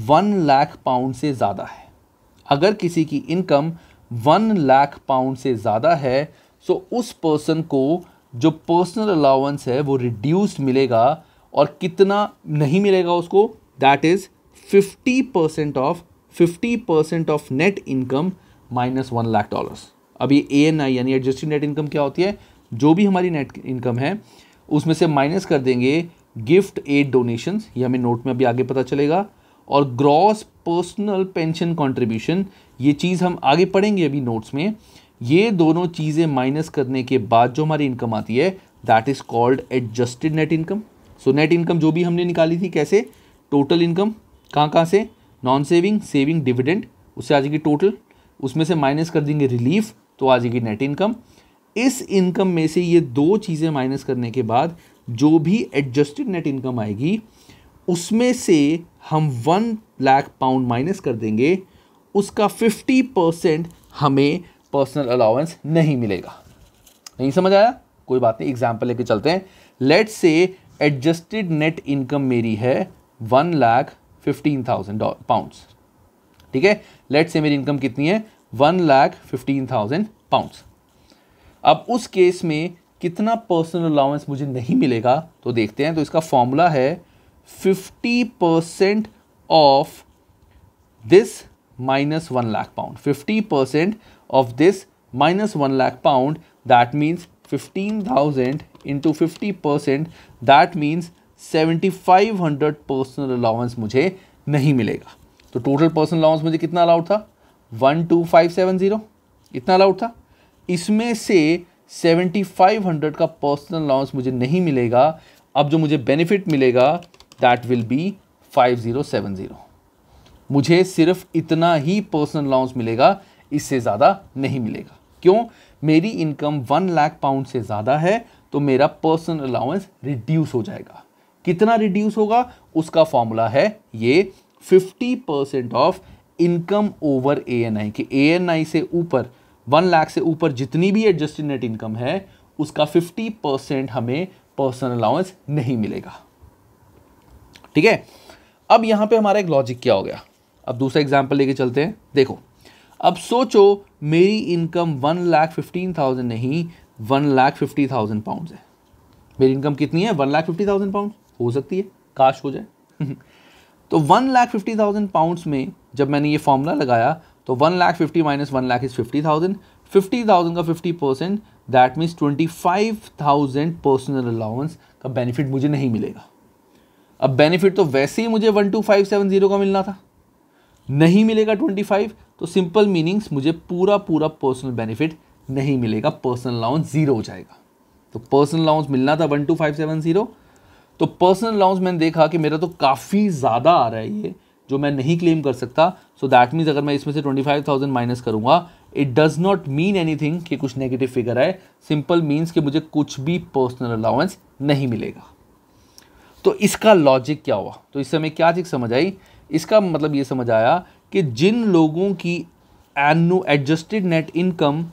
वन लाख पाउंड से ज़्यादा है अगर किसी की इनकम वन लाख पाउंड से ज़्यादा है तो उस पर्सन को जो पर्सनल अलाउंस है वो रिड्यूस्ड मिलेगा और कितना नहीं मिलेगा उसको that is fifty percent of fifty percent of net income minus one lakh dollars अब ये ए एन आई यानी एडजस्टिंग नेट इनकम क्या होती है जो भी हमारी नेट इनकम है उसमें से माइनस कर देंगे गिफ्ट एड डोनेशंस ये हमें नोट में अभी आगे पता चलेगा और ग्रॉस पर्सनल पेंशन कंट्रीब्यूशन ये चीज़ हम आगे पढ़ेंगे अभी नोट्स में ये दोनों चीज़ें माइनस करने के बाद जो हमारी इनकम आती है that is called adjusted net income so net income जो भी हमने निकाली थी कैसे टोटल इनकम कहाँ कहाँ से नॉन सेविंग सेविंग डिविडेंड उससे आ जाएगी टोटल उसमें से माइनस कर देंगे रिलीफ तो आ जाएगी नेट इनकम इस इनकम में से ये दो चीज़ें माइनस करने के बाद जो भी एडजस्टेड नेट इनकम आएगी उसमें से हम वन लाख पाउंड माइनस कर देंगे उसका फिफ्टी परसेंट हमें पर्सनल अलाउंस नहीं मिलेगा नहीं समझ आया कोई बात नहीं एग्जाम्पल लेके चलते हैं लेट से एडजस्टेड नेट इनकम मेरी है one lakh fifteen thousand pounds ठीक है लेट से मेरी इनकम कितनी है one lakh fifteen thousand pounds अब उस केस में कितना पर्सनल अलाउंस मुझे नहीं मिलेगा तो देखते हैं तो इसका फॉर्मूला है fifty percent of this minus one lakh pound fifty percent of this minus one lakh pound that means fifteen thousand into fifty percent that means seventy five hundred personal allowance मुझे नहीं मिलेगा तो टोटल पर्सनल अलाउंस मुझे कितना allowed था one two five seven zero इतना allowed था इसमें से सेवेंटी फाइव हंड्रेड का पर्सनल अलाउंस मुझे नहीं मिलेगा अब जो मुझे बेनिफिट मिलेगा दैट विल बी 5070 मुझे सिर्फ इतना ही पर्सनल अलाउंस मिलेगा इससे ज़्यादा नहीं मिलेगा क्यों मेरी इनकम वन लाख पाउंड से ज़्यादा है तो मेरा पर्सनल अलाउंस रिड्यूस हो जाएगा कितना रिड्यूस होगा उसका फॉर्मूला है ये 50 percent of income over A N I कि ए एन आई से ऊपर वन लाख से ऊपर जितनी भी एडजस्टेड नेट इनकम है उसका 50 परसेंट हमें पर्सनल अलाउंस नहीं मिलेगा ठीक है अब यहाँ पे हमारा एक लॉजिक क्या हो गया अब दूसरा एग्जाम्पल लेके चलते हैं देखो अब सोचो मेरी income one lakh fifteen thousand नहीं one lakh fifty thousand pound है मेरी इनकम कितनी है one lakh fifty thousand pound हो सकती है काश हो जाए तो one lakh fifty thousand pound में जब मैंने ये फॉर्मूला लगाया तो one lakh fifty minus one lakh is fifty thousand fifty thousand का fifty percent that means twenty five thousand personal allowance का बेनिफिट मुझे नहीं मिलेगा अब बेनिफिट तो वैसे ही मुझे one two five seven zero का मिलना था नहीं मिलेगा ट्वेंटी फाइव तो सिंपल मीनिंग्स मुझे पूरा पूरा पर्सनल बेनिफिट नहीं मिलेगा पर्सनल अलाउंस जीरो हो जाएगा तो पर्सनल अलाउंस मिलना था one two five seven zero तो पर्सनल अलाउंस मैंने देखा कि मेरा तो काफ़ी ज़्यादा आ रहा है ये जो मैं नहीं क्लेम कर सकता सो दैट मीन्स अगर मैं इसमें से ट्वेंटी फाइव थाउजेंड माइनस करूँगा it does not mean anything कि कुछ नेगेटिव फिगर है सिंपल मीन्स कि मुझे कुछ भी पर्सनल अलाउंस नहीं मिलेगा तो इसका लॉजिक क्या हुआ तो इससे हमें क्या चीज़ समझ आई इसका मतलब ये समझ आया कि जिन लोगों की एनु adjusted net income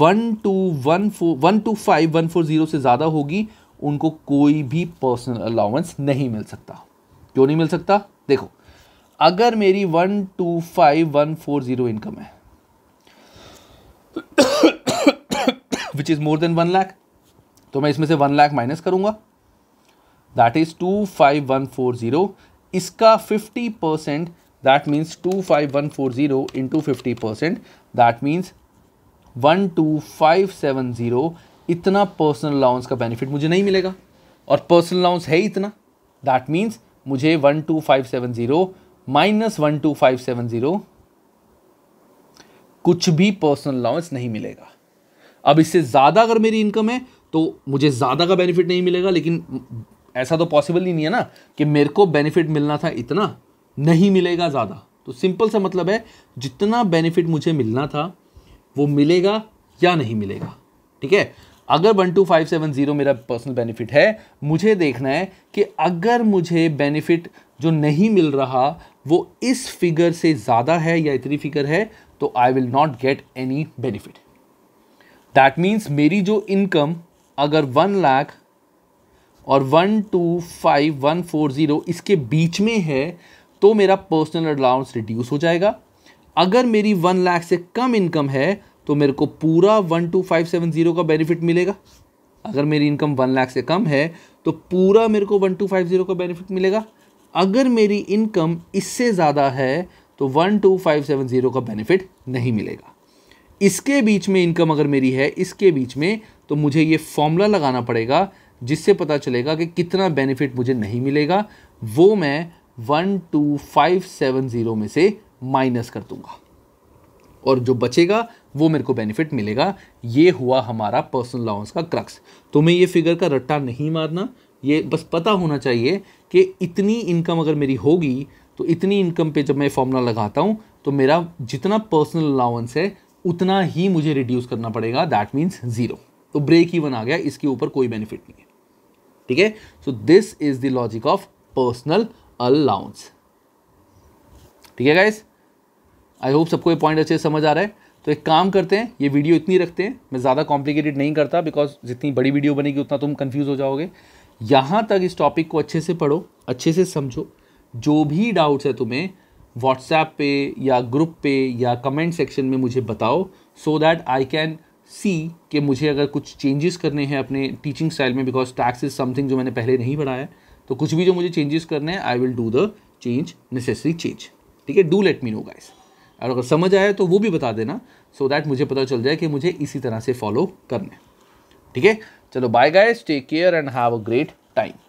one two one four one two five one four zero से ज़्यादा होगी उनको कोई भी पर्सनल अलाउंस नहीं मिल सकता क्यों नहीं मिल सकता देखो अगर मेरी one two five one four zero income है which is more than one lakh तो मैं इसमें से वन लाख माइनस करूंगा that is two five one four zero इसका fifty percent that means two five one four zero into fifty percent that means one two five seven zero इतना personal allowance का benefit मुझे नहीं मिलेगा और personal allowance है इतना that means मुझे one two five seven zero minus one two five seven zero कुछ भी पर्सनल अलाउंस नहीं मिलेगा अब इससे ज़्यादा अगर मेरी इनकम है तो मुझे ज़्यादा का बेनिफिट नहीं मिलेगा लेकिन ऐसा तो पॉसिबल ही नहीं है ना कि मेरे को बेनिफिट मिलना था इतना नहीं मिलेगा ज़्यादा तो सिंपल सा मतलब है जितना बेनिफिट मुझे मिलना था वो मिलेगा या नहीं मिलेगा ठीक है अगर one two five seven zero मेरा पर्सनल बेनिफिट है मुझे देखना है कि अगर मुझे बेनिफिट जो नहीं मिल रहा वो इस फिगर से ज़्यादा है या इतनी फिगर है तो I will not get any benefit that means मेरी जो इनकम अगर वन लाख और one two five one four zero इसके बीच में है तो मेरा पर्सनल अलाउंस रिड्यूस हो जाएगा अगर मेरी वन लाख से कम इनकम है तो मेरे को पूरा one two five seven zero का बेनिफिट मिलेगा अगर मेरी इनकम वन लाख से कम है तो पूरा मेरे को वन टू फाइव ज़ीरो का बेनिफिट मिलेगा अगर मेरी इनकम इससे ज़्यादा है तो one two five seven zero का बेनिफिट नहीं मिलेगा इसके बीच में इनकम अगर मेरी है इसके बीच में तो मुझे ये फॉर्मूला लगाना पड़ेगा जिससे पता चलेगा कि कितना बेनिफिट मुझे नहीं मिलेगा वो मैं one two five seven zero में से माइनस कर दूंगा और जो बचेगा वो मेरे को बेनिफिट मिलेगा ये हुआ हमारा पर्सनल अलाउंस का क्रक्स तुम्हें तो ये फिगर का रट्टा नहीं मारना ये बस पता होना चाहिए कि इतनी इनकम अगर मेरी होगी तो इतनी इनकम पे जब मैं फॉर्मूला लगाता हूँ तो मेरा जितना पर्सनल अलाउंस है उतना ही मुझे रिड्यूस करना पड़ेगा दैट मीन्स ज़ीरो तो ब्रेक इवन आ गया इसके ऊपर कोई बेनिफिट नहीं है ठीक है so this is the logic of personal allowance ठीक है गाइस आई होप सबको ये पॉइंट अच्छे से समझ आ रहा है तो एक काम करते हैं ये वीडियो इतनी रखते हैं मैं ज़्यादा कॉम्प्लिकेटेड नहीं करता बिकॉज जितनी बड़ी वीडियो बनेगी उतना तुम कन्फ्यूज़ हो जाओगे यहाँ तक इस टॉपिक को अच्छे से पढ़ो अच्छे से समझो जो भी डाउट्स है तुम्हें व्हाट्सएप पे या ग्रुप पे या कमेंट सेक्शन में मुझे बताओ so that I can see कि मुझे अगर कुछ चेंजेस करने हैं अपने टीचिंग स्टाइल में बिकॉज टैक्स इज समथिंग जो मैंने पहले नहीं पढ़ाया तो कुछ भी जो मुझे चेंजेस करने हैं I will do the change necessary change ठीक है do let me know guys और अगर समझ आया तो वो भी बता देना सो so दैट मुझे पता चल जाए कि मुझे इसी तरह से फॉलो करना है ठीक है चलो bye guys take care and have a great time